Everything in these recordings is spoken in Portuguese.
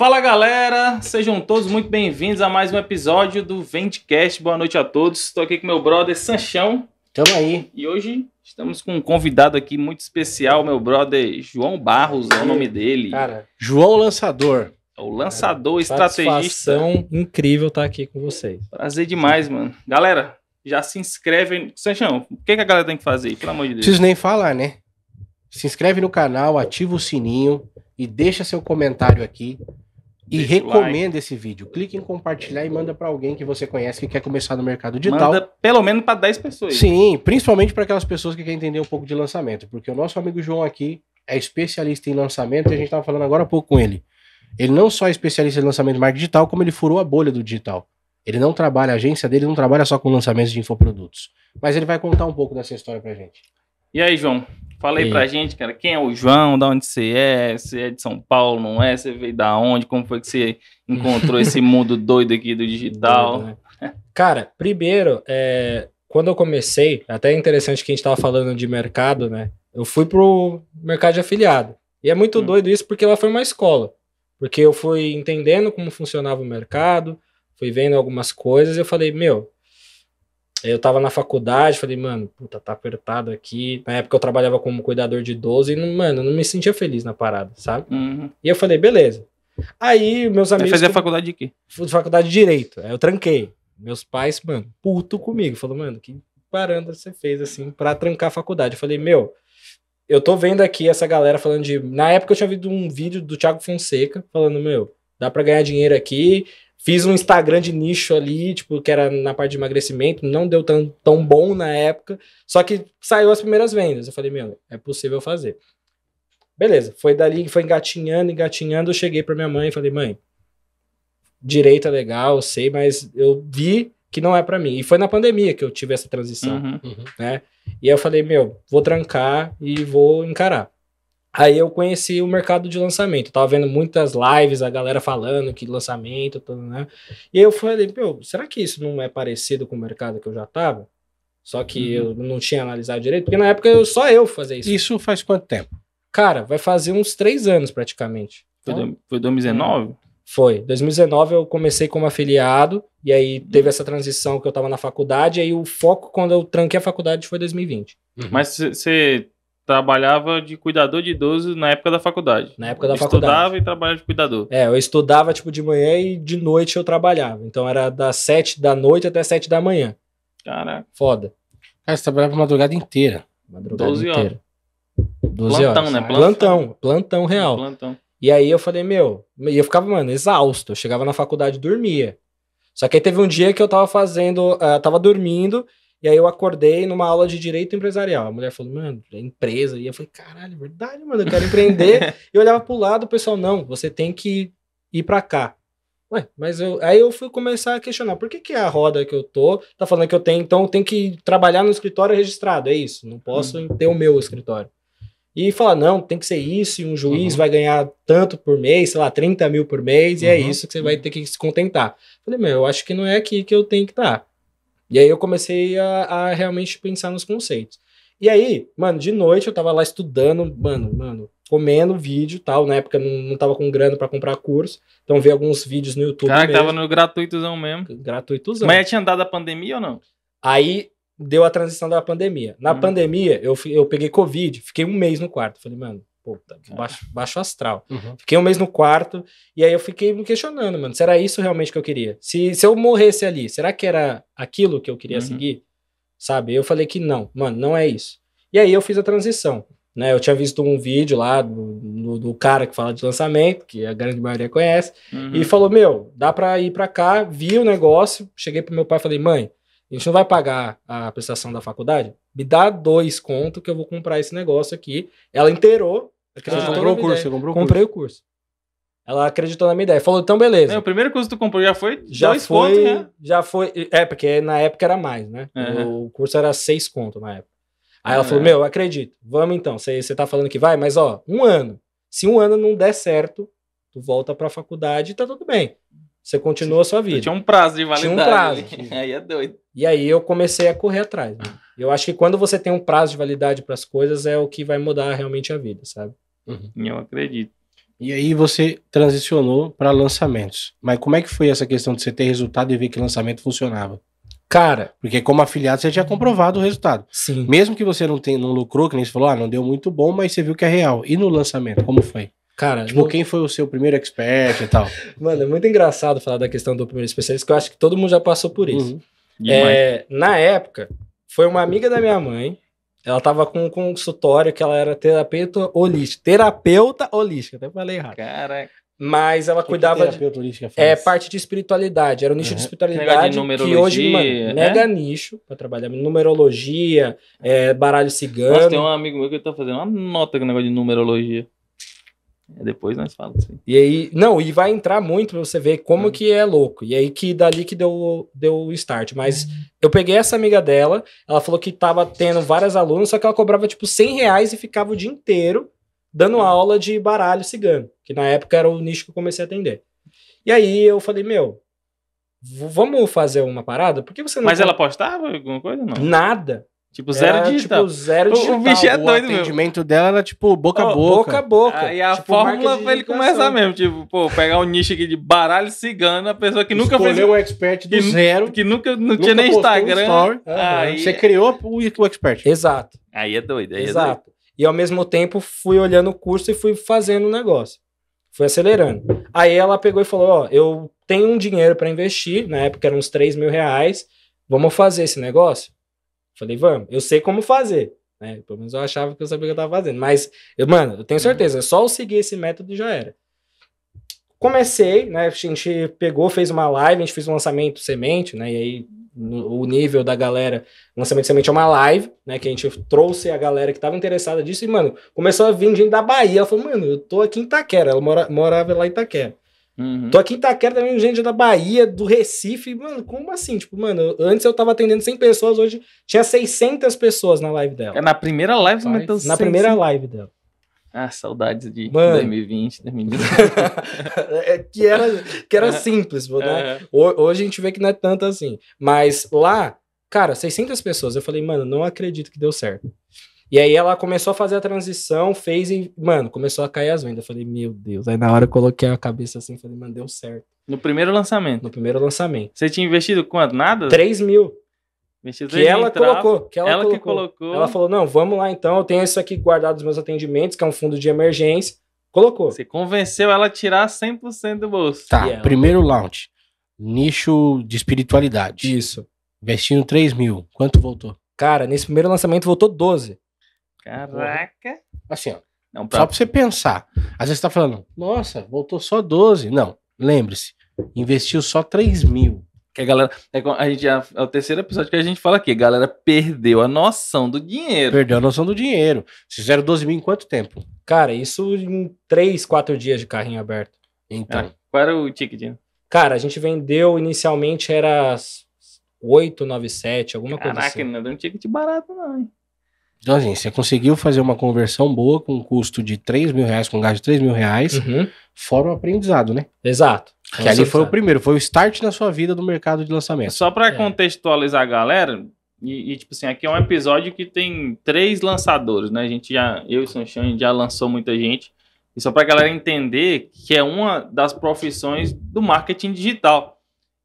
Fala galera, sejam todos muito bem-vindos a mais um episódio do Vendcast. Boa noite a todos. Estou aqui com meu brother Sanchão. Tamo aí. E hoje estamos com um convidado aqui muito especial, meu brother João Barros, é o nome dele. Cara, João Lançador. É o lançador Cara, estrategista. incrível estar tá aqui com vocês. Prazer demais, mano. Galera, já se inscreve. Sanchão, o que, que a galera tem que fazer? Pelo amor de Deus. Preciso nem falar, né? Se inscreve no canal, ativa o sininho e deixa seu comentário aqui e Deixa recomenda like. esse vídeo. Clique em compartilhar e manda para alguém que você conhece que quer começar no mercado digital. Manda pelo menos para 10 pessoas. Sim, principalmente para aquelas pessoas que querem entender um pouco de lançamento, porque o nosso amigo João aqui é especialista em lançamento e a gente estava falando agora há pouco com ele. Ele não só é especialista em lançamento de marca digital, como ele furou a bolha do digital. Ele não trabalha, a agência dele não trabalha só com lançamentos de infoprodutos. Mas ele vai contar um pouco dessa história para gente. E aí, João, Fala aí pra gente, cara, quem é o João, da onde você é, você é de São Paulo, não é? Você veio da onde? Como foi que você encontrou esse mundo doido aqui do digital? Doido, né? cara, primeiro, é, quando eu comecei, até é interessante que a gente tava falando de mercado, né? Eu fui pro mercado de afiliado. E é muito hum. doido isso porque lá foi uma escola. Porque eu fui entendendo como funcionava o mercado, fui vendo algumas coisas e eu falei, meu, eu tava na faculdade, falei, mano, puta, tá apertado aqui. Na época eu trabalhava como cuidador de idoso e, mano, não me sentia feliz na parada, sabe? Uhum. E eu falei, beleza. Aí, meus amigos. Você fazia faculdade de quê? Faculdade de Direito. Aí eu tranquei. Meus pais, mano, puto comigo. Falou, mano, que paranda você fez, assim, pra trancar a faculdade. Eu falei, meu, eu tô vendo aqui essa galera falando de. Na época eu tinha visto um vídeo do Thiago Fonseca falando, meu, dá pra ganhar dinheiro aqui, Fiz um Instagram de nicho ali, tipo, que era na parte de emagrecimento, não deu tão, tão bom na época, só que saiu as primeiras vendas. Eu falei, meu, é possível fazer. Beleza, foi dali que foi engatinhando, engatinhando, eu cheguei para minha mãe e falei, mãe, direito é legal, sei, mas eu vi que não é para mim. E foi na pandemia que eu tive essa transição, uhum, uhum. né? E eu falei, meu, vou trancar e vou encarar. Aí eu conheci o mercado de lançamento. Eu tava vendo muitas lives, a galera falando que lançamento, tudo, né? E eu falei, meu, será que isso não é parecido com o mercado que eu já tava? Só que uhum. eu não tinha analisado direito, porque na época eu, só eu fazia isso. Isso faz quanto tempo? Cara, vai fazer uns três anos praticamente. Foi, então, do, foi 2019? Foi. 2019 eu comecei como afiliado, e aí teve uhum. essa transição que eu tava na faculdade, e aí o foco quando eu tranquei a faculdade foi 2020. Uhum. Mas você trabalhava de cuidador de idoso na época da faculdade. Na época da estudava faculdade. Estudava e trabalhava de cuidador. É, eu estudava tipo de manhã e de noite eu trabalhava. Então era das sete da noite até sete da manhã. Caraca. Foda. Cara, você trabalhava a madrugada inteira. Madrugada 12 horas. plantão, né? Plantão. Plantão, plantão real. Plantão. E aí eu falei, meu, e eu ficava, mano, exausto. Eu chegava na faculdade e dormia. Só que aí teve um dia que eu tava fazendo, uh, tava dormindo e aí eu acordei numa aula de direito empresarial. A mulher falou, mano, é empresa. E eu falei, caralho, é verdade, mano, eu quero empreender. e eu olhava pro lado, o pessoal, não, você tem que ir para cá. Ué, mas eu. Aí eu fui começar a questionar, por que, que a roda que eu tô tá falando que eu tenho, então eu tenho que trabalhar no escritório registrado? É isso, não posso uhum. ter o meu escritório. E falar, não, tem que ser isso, e um juiz uhum. vai ganhar tanto por mês, sei lá, 30 mil por mês, uhum. e é uhum, isso que você uhum. vai ter que se contentar. Falei, meu, eu acho que não é aqui que eu tenho que estar. Tá. E aí eu comecei a, a realmente pensar nos conceitos. E aí, mano, de noite eu tava lá estudando, mano, mano, comendo vídeo e tal. Na época não, não tava com grana para comprar curso. Então vi alguns vídeos no YouTube. Cara, mesmo. tava no gratuitozão mesmo. Gratuitozão. Mas tinha andado a pandemia ou não? Aí deu a transição da pandemia. Na hum. pandemia, eu, eu peguei Covid, fiquei um mês no quarto. Falei, mano, é. baixo, baixo astral. Uhum. Fiquei um mês no quarto e aí eu fiquei me questionando, mano, será isso realmente que eu queria? Se, se eu morresse ali, será que era aquilo que eu queria uhum. seguir? Sabe? Eu falei que não, mano, não é isso. E aí eu fiz a transição. Né, eu tinha visto um vídeo lá do, do, do, cara que fala de lançamento, que a grande maioria conhece, uhum. e falou: Meu, dá para ir para cá. Vi o negócio, cheguei pro meu pai e falei: Mãe, a gente não vai pagar a prestação da faculdade? Me dá dois contos que eu vou comprar esse negócio aqui. Ela inteirou, Acreditou você comprou o curso, você comprou o Comprei curso. o curso. Ela acreditou na minha ideia. Falou, então beleza. É, o primeiro curso que tu comprou já foi já dois foi, né? Já foi. É, porque na época era mais, né? Uhum. O curso era seis contos na época. Aí ela é. falou, meu, acredito. Vamos então. Você tá falando que vai, mas ó, um ano. Se um ano não der certo, tu volta pra faculdade e tá tudo bem. Você continua a sua vida. tinha um prazo de validade. Tinha um prazo. aí é doido. E aí eu comecei a correr atrás. Né? Eu acho que quando você tem um prazo de validade para as coisas é o que vai mudar realmente a vida, sabe? Uhum. Eu acredito. E aí você transicionou para lançamentos. Mas como é que foi essa questão de você ter resultado e ver que lançamento funcionava? Cara, porque como afiliado você tinha comprovado o resultado. Sim. Mesmo que você não tenha não lucrou, que nem você falou, ah, não deu muito bom, mas você viu que é real. E no lançamento, como foi? Cara, tipo, quem foi o seu primeiro expert e tal? Mano, é muito engraçado falar da questão do primeiro especialista, que eu acho que todo mundo já passou por isso. Uhum. É, na época, foi uma amiga da minha mãe. Ela tava com um consultório que ela era terapeuta holística. Terapeuta holística, até falei errado. Caraca. Mas ela que cuidava. Que terapeuta holística é, faz? É parte de espiritualidade. Era o um nicho uhum. de espiritualidade de que hoje, mano, né? mega nicho pra trabalhar. Numerologia, é, baralho cigano. Mas tem um amigo meu que tá fazendo uma nota com negócio de numerologia. É depois nós falamos. E aí, não, e vai entrar muito pra você ver como é. que é louco. E aí que dali que deu deu o start. Mas eu peguei essa amiga dela, ela falou que tava tendo várias alunas, só que ela cobrava tipo 100 reais e ficava o dia inteiro dando hum. aula de baralho cigano, que na época era o nicho que eu comecei a atender. E aí eu falei, meu, vamos fazer uma parada? Por que você não. Mas quer... ela postava alguma coisa? Não? Nada. Tipo, zero era, digital. Tipo, zero digital. O, bicho é doido, O atendimento dela era, tipo, boca a boca. Boca a boca. Ah, e a tipo, fórmula pra ele começar mesmo. Tipo, pô, pegar um nicho aqui de baralho cigano, a pessoa que nunca Escolheu fez... Escolheu o expert do que, zero. Que nunca, não nunca tinha nem Instagram. Um ah, aí... Você criou o, o expert. Exato. Aí é doido, aí Exato. É doido. E ao mesmo tempo, fui olhando o curso e fui fazendo o negócio. Fui acelerando. Aí ela pegou e falou, ó, oh, eu tenho um dinheiro para investir, na época eram uns 3 mil reais, vamos fazer esse negócio? Falei, vamos, eu sei como fazer. Né? Pelo menos eu achava que eu sabia o que eu estava fazendo. Mas, eu, mano, eu tenho uhum. certeza, é só eu seguir esse método já era. Comecei, né? A gente pegou, fez uma live, a gente fez um lançamento semente, né? E aí no, o nível da galera, lançamento semente é uma live, né? Que a gente trouxe a galera que estava interessada disso e, mano, começou a vir gente da Bahia. Ela falou, mano, eu tô aqui em Itaquera. Ela mora, morava lá em Itaquera. Uhum. Tô aqui em Itaquera também, gente é da Bahia, do Recife. Mano, como assim? Tipo, mano, antes eu tava atendendo 100 pessoas, hoje tinha 600 pessoas na live dela. É na primeira live, Vai. meteu Na primeira live dela. Ah, saudades de mano. 2020, 2020. É, que, era, que era simples, né? É. Hoje a gente vê que não é tanto assim. Mas lá, cara, 600 pessoas. Eu falei, mano, não acredito que deu certo. E aí ela começou a fazer a transição, fez e, mano, começou a cair as vendas. Eu falei, meu Deus. Aí na hora eu coloquei a cabeça assim, falei, mano, deu certo. No primeiro lançamento? No primeiro lançamento. Você tinha investido quanto? Nada? 3 mil. Investido que ela entrava, colocou. Que ela, ela colocou. que colocou. Ela falou, não, vamos lá então, eu tenho isso aqui guardado dos meus atendimentos, que é um fundo de emergência. Colocou. Você convenceu ela a tirar 100% do bolso. Tá, primeiro launch. Nicho de espiritualidade. Isso. Investindo 3 mil. Quanto voltou? Cara, nesse primeiro lançamento voltou 12. Caraca. Assim, ó. Não, pra... Só pra você pensar. Às vezes você tá falando, nossa, voltou só 12. Não, lembre-se, investiu só 3 mil. Que a galera. É a gente, é, é o terceiro episódio que a gente fala aqui. A galera perdeu a noção do dinheiro. Perdeu a noção do dinheiro. Fizeram 12 mil em quanto tempo? Cara, isso em 3, 4 dias de carrinho aberto. Então. Ah, qual era o ticket? Cara, a gente vendeu inicialmente era 8, 9, 7, alguma Caraca, coisa assim. Caraca, não deu um ticket barato, não, hein? Então, assim, você conseguiu fazer uma conversão boa com um custo de 3 mil reais, com um gasto de 3 mil reais, uhum. fora o aprendizado, né? Exato. Que ali foi o primeiro, foi o start na sua vida do mercado de lançamento. Só para é. contextualizar a galera, e, e, tipo assim, aqui é um episódio que tem três lançadores, né? A gente já, eu e o Sunshine já lançou muita gente. E só para a galera entender que é uma das profissões do marketing digital.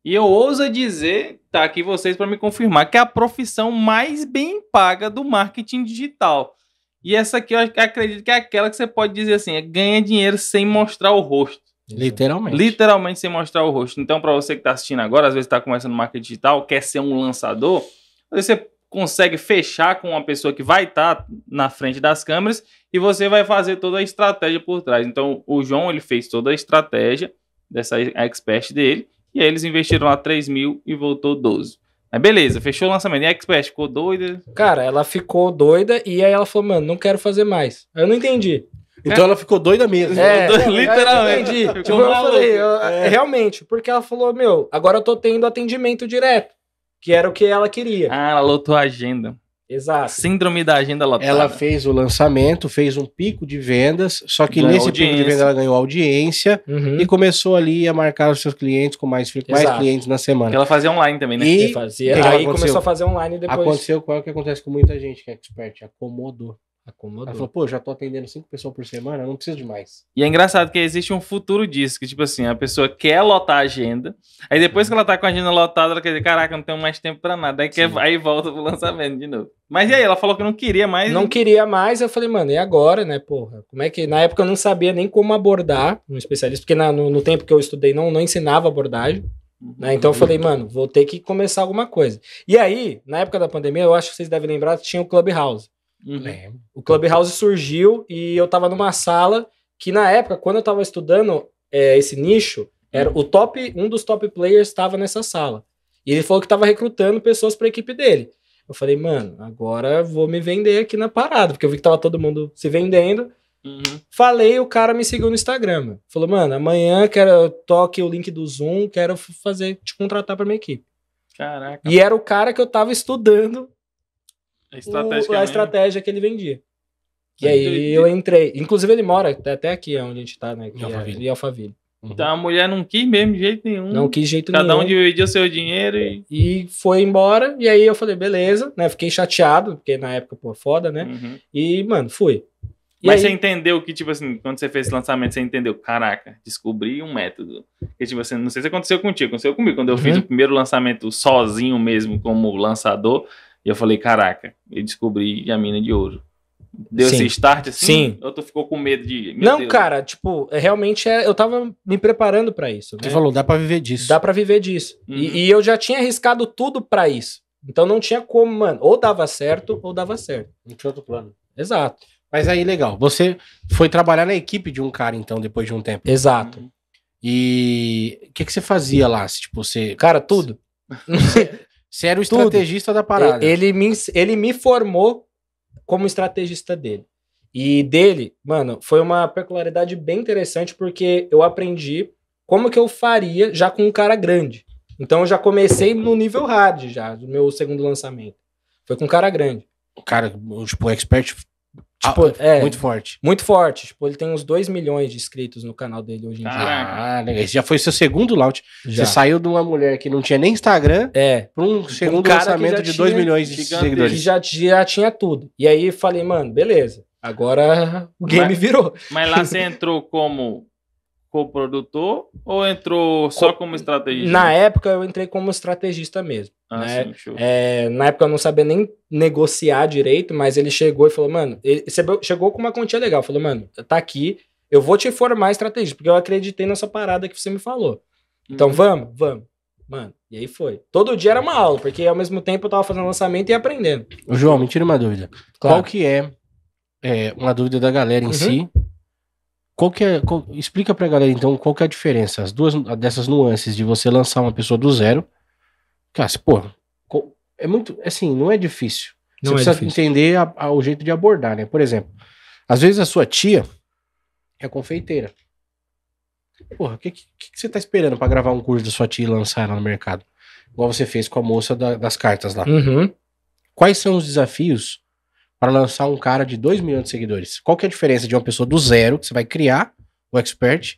E eu ouso dizer tá aqui vocês para me confirmar, que é a profissão mais bem paga do marketing digital. E essa aqui eu acredito que é aquela que você pode dizer assim, é, ganha dinheiro sem mostrar o rosto. Literalmente. Literalmente sem mostrar o rosto. Então, para você que está assistindo agora, às vezes está começando marketing digital, quer ser um lançador, você consegue fechar com uma pessoa que vai estar tá na frente das câmeras e você vai fazer toda a estratégia por trás. Então, o João ele fez toda a estratégia dessa expert dele e aí eles investiram lá 3 mil e voltou 12. Mas beleza, fechou o lançamento. E a Expert ficou doida? Cara, ela ficou doida e aí ela falou, mano, não quero fazer mais. Eu não entendi. Então é. ela ficou doida mesmo. É, literalmente. Eu entendi. Tipo, eu falei, eu, é. realmente, porque ela falou, meu, agora eu tô tendo atendimento direto, que era o que ela queria. Ah, ela lotou a agenda. Exato. Síndrome da agenda lotada. Ela fez o lançamento, fez um pico de vendas, só que ganhou nesse audiência. pico de vendas ela ganhou audiência uhum. e começou ali a marcar os seus clientes com mais, mais clientes na semana. Porque ela fazia online também, né? E, fazia, aí começou a fazer online depois. Aconteceu qual que acontece com muita gente que é expert, acomodou. Acomodou. Ela falou, pô, já tô atendendo cinco pessoas por semana, eu não preciso de mais. E é engraçado que existe um futuro disso, que tipo assim, a pessoa quer lotar a agenda, aí depois uhum. que ela tá com a agenda lotada, ela quer dizer, caraca, não tenho mais tempo pra nada. Aí, quer, aí volta pro lançamento de novo. Mas e aí, ela falou que não queria mais. Não e... queria mais, eu falei, mano, e agora, né, porra? Como é que. Na época eu não sabia nem como abordar um especialista, porque na, no, no, tempo que eu estudei não, não ensinava abordagem. Uhum. Né? Então eu falei, mano, vou ter que começar alguma coisa. E aí, na época da pandemia, eu acho que vocês devem lembrar, tinha o Clubhouse. Uhum. É, o Clubhouse surgiu e eu tava numa sala que, na época, quando eu tava estudando é, esse nicho, era uhum. o top, um dos top players estava nessa sala. E ele falou que estava recrutando pessoas para equipe dele. Eu falei, mano, agora vou me vender aqui na parada, porque eu vi que tava todo mundo se vendendo. Uhum. Falei, o cara me seguiu no Instagram. Falou, mano, amanhã quero toque o link do Zoom, quero fazer te contratar para minha equipe. Caraca. E era o cara que eu tava estudando a estratégia, o, a estratégia que ele vendia. Ah, e aí eu entrei. Inclusive ele mora até aqui, é onde a gente tá, né? Em é Alphaville. É, Alphaville. Uhum. Então a mulher não quis mesmo de jeito nenhum. Não quis jeito Cada nenhum. Cada um dividiu seu dinheiro e... e... foi embora. E aí eu falei, beleza, né? Fiquei chateado, porque na época, pô, foda, né? Uhum. E, mano, fui. E Mas aí... você entendeu que, tipo assim, quando você fez esse lançamento, você entendeu, caraca, descobri um método. Que, tipo assim, não sei se aconteceu contigo, aconteceu comigo. Quando eu uhum. fiz o primeiro lançamento sozinho mesmo, como lançador, e eu falei, caraca, eu descobri a mina de ouro. Deu Sim. esse start assim? Sim. Ou tu ficou com medo de. Não, Deus. cara, tipo, é, realmente é, eu tava me preparando para isso. Né? falou, dá pra viver disso. Dá pra viver disso. Uhum. E, e, eu já tinha arriscado tudo para isso. Então não tinha como, mano. Ou dava certo, ou dava certo. Não tinha outro plano. Exato. Mas aí, legal. Você foi trabalhar na equipe de um cara, então, depois de um tempo. Exato. Uhum. E o que, que você fazia lá? Tipo, você. Cara, tudo. Você era o Tudo. estrategista da parada. Ele me, ele me formou como estrategista dele. E dele, mano, foi uma peculiaridade bem interessante porque eu aprendi como que eu faria já com um cara grande. Então eu já comecei no nível hard já, do meu segundo lançamento. Foi com um cara grande. O cara, tipo, o expert Tipo, ah, é, muito forte. Muito forte. Tipo, ele tem uns 2 milhões de inscritos no canal dele hoje em Caraca. dia. Ah, Esse já foi seu segundo launch. Já. Você saiu de uma mulher que não tinha nem Instagram é. para um segundo um lançamento de 2 milhões de seguidores. Que já, já tinha tudo. E aí falei, mano, beleza. Agora o game mas, virou. Mas lá você entrou como co-produtor ou entrou só Co como estrategista? Na época eu entrei como estrategista mesmo. Ah, né? sim, é, na época eu não sabia nem negociar direito, mas ele chegou e falou, mano, ele chegou com uma quantia legal, falou, mano, tá aqui, eu vou te formar estrategista, porque eu acreditei nessa parada que você me falou. Então uhum. vamos, vamos. Mano, e aí foi. Todo dia era uma aula, porque ao mesmo tempo eu tava fazendo lançamento e aprendendo. João, me tira uma dúvida. Claro. Qual que é, é uma dúvida da galera em uhum. si, qual que é, qual, explica pra galera, então, qual que é a diferença, as duas dessas nuances de você lançar uma pessoa do zero. Cara, pô, é muito, assim, não é difícil. Não você é precisa difícil. entender a, a, o jeito de abordar, né? Por exemplo, às vezes a sua tia é confeiteira. Porra, o que, que, que, você tá esperando para gravar um curso da sua tia e lançar ela no mercado? Igual você fez com a moça da, das cartas lá. Uhum. Quais são os desafios para lançar um cara de 2 milhões de seguidores? Qual que é a diferença de uma pessoa do zero, que você vai criar o expert,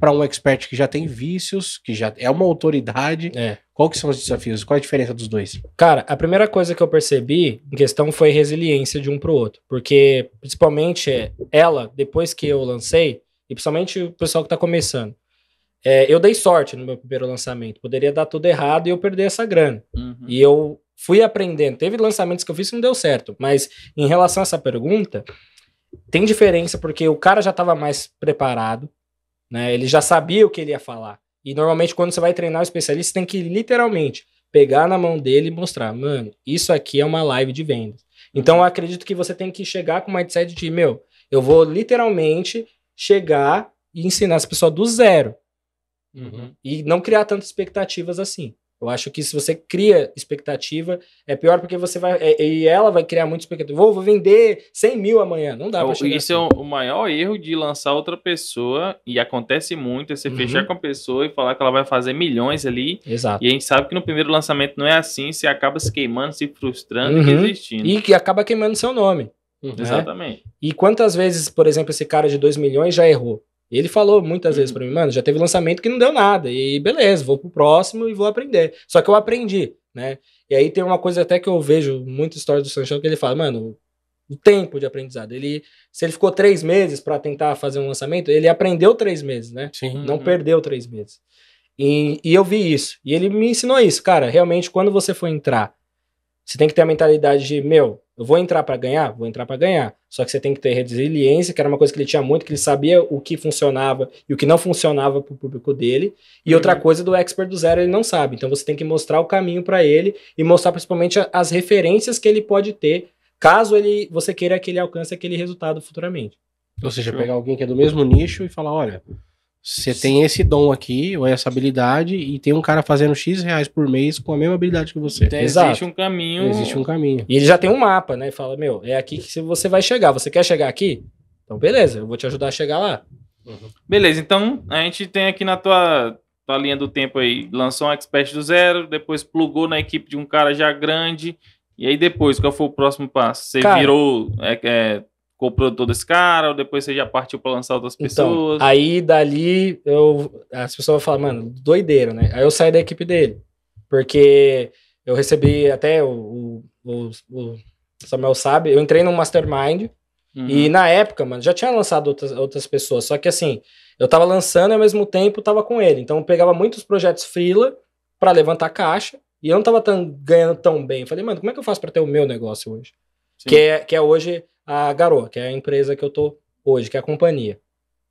para um expert que já tem vícios, que já é uma autoridade? É. Qual que são os desafios? Qual a diferença dos dois? Cara, a primeira coisa que eu percebi em questão foi resiliência de um para o outro. Porque, principalmente, é, ela, depois que eu lancei, e principalmente o pessoal que está começando, é, eu dei sorte no meu primeiro lançamento. Poderia dar tudo errado e eu perder essa grana. Uhum. E eu fui aprendendo. Teve lançamentos que eu fiz que não deu certo, mas em relação a essa pergunta, tem diferença porque o cara já estava mais preparado, né? Ele já sabia o que ele ia falar. E normalmente quando você vai treinar o especialista, tem que literalmente pegar na mão dele e mostrar, mano, isso aqui é uma live de vendas. Então eu acredito que você tem que chegar com o mindset de, meu, eu vou literalmente chegar e ensinar essa pessoa do zero. Uhum. E não criar tantas expectativas assim. Eu acho que se você cria expectativa, é pior porque você vai. É, e ela vai criar muita expectativa. Vou, vou vender 100 mil amanhã. Não dá é pra chegar. Isso assim. é o maior erro de lançar outra pessoa, e acontece muito, é você uhum. fechar com a pessoa e falar que ela vai fazer milhões ali. Exato. E a gente sabe que no primeiro lançamento não é assim, você acaba se queimando, se frustrando uhum. e resistindo. E que acaba queimando seu nome. Uhum. Né? Exatamente. E quantas vezes, por exemplo, esse cara de 2 milhões já errou? Ele falou muitas uhum. vezes para mim, mano, já teve lançamento que não deu nada. E beleza, vou pro próximo e vou aprender. Só que eu aprendi, né? E aí tem uma coisa até que eu vejo muita história do Sanchão que ele fala, mano, o tempo de aprendizado. Ele, se ele ficou três meses para tentar fazer um lançamento, ele aprendeu três meses, né? Sim. Não uhum. perdeu três meses. E, e eu vi isso. E ele me ensinou isso, cara. Realmente, quando você for entrar, você tem que ter a mentalidade de, meu, eu vou entrar para ganhar? Vou entrar para ganhar. Só que você tem que ter resiliência, que era uma coisa que ele tinha muito, que ele sabia o que funcionava e o que não funcionava para o público dele. E uhum. outra coisa do expert do zero, ele não sabe. Então você tem que mostrar o caminho para ele e mostrar principalmente as referências que ele pode ter, caso ele você queira que ele alcance aquele resultado futuramente. Ou seja, pegar alguém que é do mesmo nicho e falar, olha, você tem esse dom aqui, ou essa habilidade, e tem um cara fazendo X reais por mês com a mesma habilidade que você. Então, Exato. Existe um caminho. Existe um caminho. E ele já tem um mapa, né? E fala, meu, é aqui que você vai chegar. Você quer chegar aqui? Então, beleza, eu vou te ajudar a chegar lá. Uhum. Beleza, então a gente tem aqui na tua, tua linha do tempo aí, lançou um expert do zero, depois plugou na equipe de um cara já grande, e aí depois, qual foi o próximo passo? Você cara, virou é, é, o produtor desse cara, ou depois você já partiu para lançar outras então, pessoas? Então, aí dali eu as pessoas falam, mano, doideiro, né? Aí eu saí da equipe dele, porque eu recebi até o, o, o Samuel sabe, eu entrei num mastermind uhum. e na época, mano, já tinha lançado outras, outras pessoas, só que assim, eu tava lançando e ao mesmo tempo tava com ele, então eu pegava muitos projetos freela para levantar caixa e eu não tava tão, ganhando tão bem. Eu falei, mano, como é que eu faço para ter o meu negócio hoje? Que é, que é hoje a Garoa, que é a empresa que eu tô hoje, que é a companhia.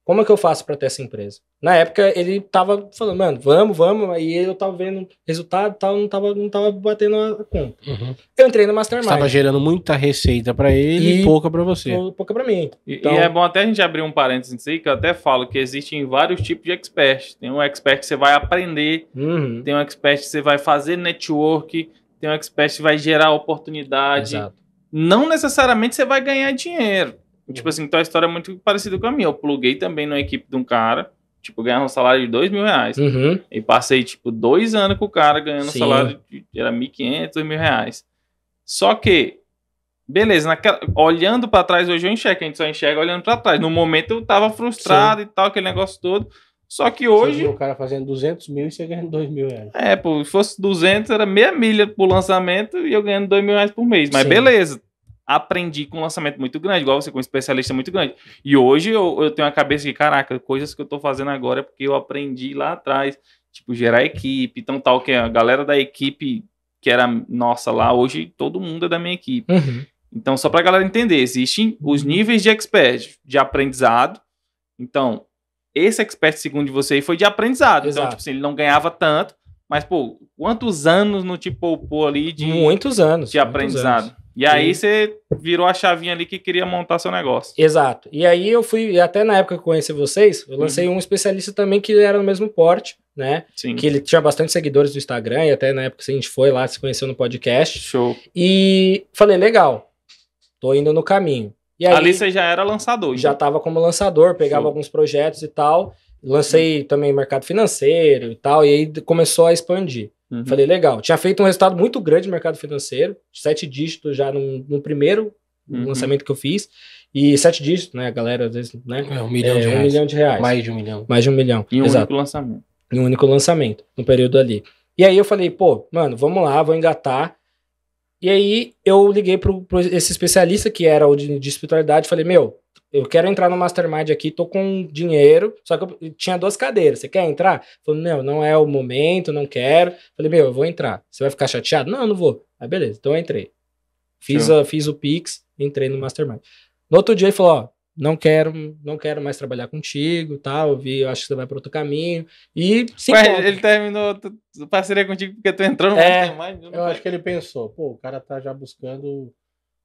Como é que eu faço para ter essa empresa? Na época ele tava falando, mano, vamos, vamos, aí eu tava vendo resultado e tal, não tava, não tava batendo a conta. Uhum. Eu entrei no Mastermind. Estava gerando muita receita para ele e, e pouca para você. Pouca para mim. Então... E, e, então é bom até a gente abrir um parênteses aí, que eu até falo que existem vários tipos de expert. Tem um expert que você vai aprender, uhum. tem um expert que você vai fazer network, tem um expert que vai gerar oportunidade. Exato não necessariamente você vai ganhar dinheiro. Uhum. Tipo assim, tua então história é muito parecida com a minha. Eu pluguei também na equipe de um cara, tipo, ganhava um salário de dois mil reais. Uhum. E passei, tipo, dois anos com o cara ganhando um salário de, era mil quinhentos, mil reais. Só que, beleza, naquela, olhando para trás, hoje eu enxergo, a gente só enxerga olhando para trás. No momento eu tava frustrado Sim. e tal, aquele negócio todo. Só que hoje. Você viu o cara fazendo 200 mil e você ganhando 2 mil reais. É, pô, se fosse 200 era meia milha pro lançamento e eu ganhando 2 mil reais por mês. Mas Sim. beleza, aprendi com um lançamento muito grande, igual você, com um especialista muito grande. E hoje eu, eu tenho a cabeça de, caraca, coisas que eu estou fazendo agora é porque eu aprendi lá atrás, tipo, gerar equipe, então tal, que a galera da equipe que era nossa lá, hoje todo mundo é da minha equipe. Uhum. Então, só para a galera entender, existem os uhum. níveis de expert, de aprendizado. Então, esse expert, segundo você, foi de aprendizado. Então, Exato. Então, tipo assim, ele não ganhava tanto, mas, pô, quantos anos não te poupou ali de... Muitos anos. De muitos aprendizado. Anos. E aí você virou a chavinha ali que queria montar seu negócio. Exato. E aí eu fui, até na época que eu conheci vocês, eu lancei uhum. um especialista também que era no mesmo porte, né? Sim. Que ele tinha bastante seguidores do Instagram, e até na época que assim, a gente foi lá, se conheceu no podcast. Show. E falei, legal, tô indo no caminho. E aí, ali você já era lançador. Então. Já estava como lançador, pegava Show. alguns projetos e tal. Lancei uhum. também mercado financeiro e tal, e aí começou a expandir. Uhum. Falei, legal. Tinha feito um resultado muito grande no mercado financeiro, sete dígitos já no, no primeiro uhum. lançamento que eu fiz. E sete dígitos, né, galera? Às vezes, né? É, um milhão, é, de um reais. milhão de reais. Mais de um milhão. Mais de um milhão. Em um Exato. único lançamento. Em um único lançamento, no período ali. E aí eu falei, pô, mano, vamos lá, vou engatar. E aí eu liguei para esse especialista que era o de, de espiritualidade falei, meu, eu quero entrar no mastermind aqui, tô com dinheiro, só que eu tinha duas cadeiras, você quer entrar? Falei, não, não é o momento, não quero. Falei, meu, eu vou entrar. Você vai ficar chateado? Não, não vou. Aí beleza, então eu entrei. Fiz, a, fiz o Pix, entrei no mastermind. No outro dia ele falou, ó, não quero, não quero mais trabalhar contigo, tal, tá? vi, acho que você vai para outro caminho. E se Ué, ele terminou tu, parceria contigo porque tu entrou no é, Mastermind. Eu, eu acho que ele pensou, pô, o cara tá já buscando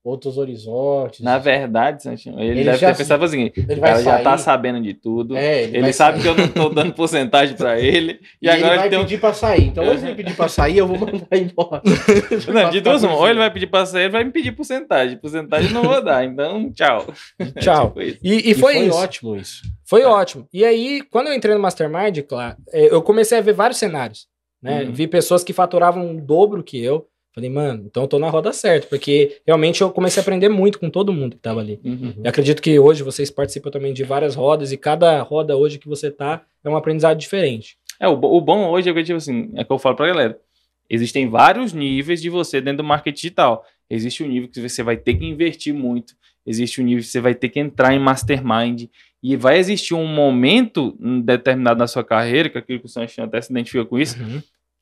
outros horizontes. Na verdade, Santinho, ele, ele deve já, ter pensado assim, ele vai já tá sabendo de tudo, é, ele, ele sabe sair. que eu não tô dando porcentagem para ele, e, e, agora ele vai pedir um... para sair, então ou ele pedir para sair, eu vou mandar embora. não, de duas mãos. ou ele vai pedir para sair, ele vai me pedir porcentagem, porcentagem não vou dar, então tchau. Tchau. É tipo e, e, foi, e foi isso. ótimo isso. Foi é. ótimo. E aí, quando eu entrei no Mastermind, claro, é, eu comecei a ver vários cenários, né? Uhum. Vi pessoas que faturavam o dobro que eu, Falei, mano, então eu tô na roda certa, porque realmente eu comecei a aprender muito com todo mundo que tava ali. Uhum. Eu acredito que hoje vocês participam também de várias rodas e cada roda hoje que você tá é um aprendizado diferente. É, o, o bom hoje é que, tipo assim, é que eu falo pra galera, existem vários níveis de você dentro do marketing digital. Existe um nível que você vai ter que investir muito, existe um nível que você vai ter que entrar em mastermind, e vai existir um momento hum, determinado na sua carreira, que aquilo que o Sanchinho até se identifica com isso, uhum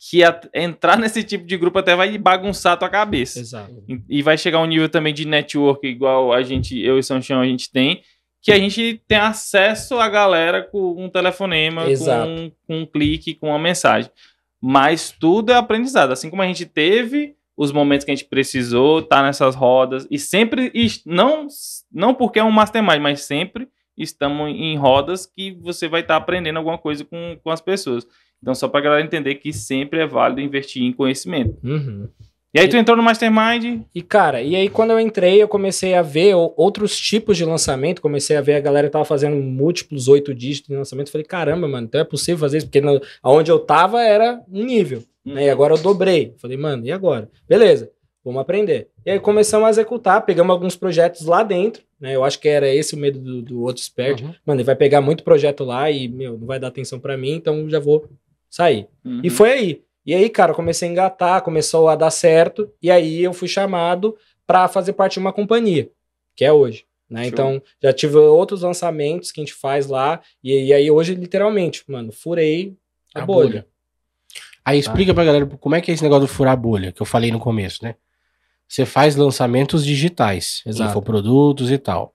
que a, entrar nesse tipo de grupo até vai bagunçar a tua cabeça. Exato. E, e vai chegar um nível também de network igual a gente, eu e São Chão, a gente tem, que a gente tem acesso à galera com um telefonema, com, com, um clique, com uma mensagem. Mas tudo é aprendizado. Assim como a gente teve os momentos que a gente precisou tá nessas rodas e sempre não não porque é um mastermind, mas sempre estamos em rodas que você vai estar tá aprendendo alguma coisa com, com as pessoas. Então, só a galera entender que sempre é válido investir em conhecimento. Uhum. E aí tu entrou no Mastermind? E cara, e aí quando eu entrei, eu comecei a ver outros tipos de lançamento, comecei a ver a galera que tava fazendo múltiplos oito dígitos de lançamento, falei, caramba, mano, então é possível fazer isso, porque no, aonde eu tava era um nível, uhum. né? E uhum. agora eu dobrei. Falei, mano, e agora? Beleza, vamos aprender. E aí começamos a executar, pegamos alguns projetos lá dentro, né? Eu acho que era esse o medo do, do outro expert. Uhum. Mano, ele vai pegar muito projeto lá e, meu, não vai dar atenção para mim, então já vou sair. Uhum. E foi aí. E aí, cara, comecei a engatar, começou a dar certo, e aí eu fui chamado para fazer parte de uma companhia, que é hoje. Né? Então, já tive outros lançamentos que a gente faz lá, e, e aí hoje, literalmente, mano, furei a, a bolha. bolha. Aí explica ah. pra galera como é que é esse negócio do furar a bolha, que eu falei no começo, né? Você faz lançamentos digitais, Exato. infoprodutos e tal.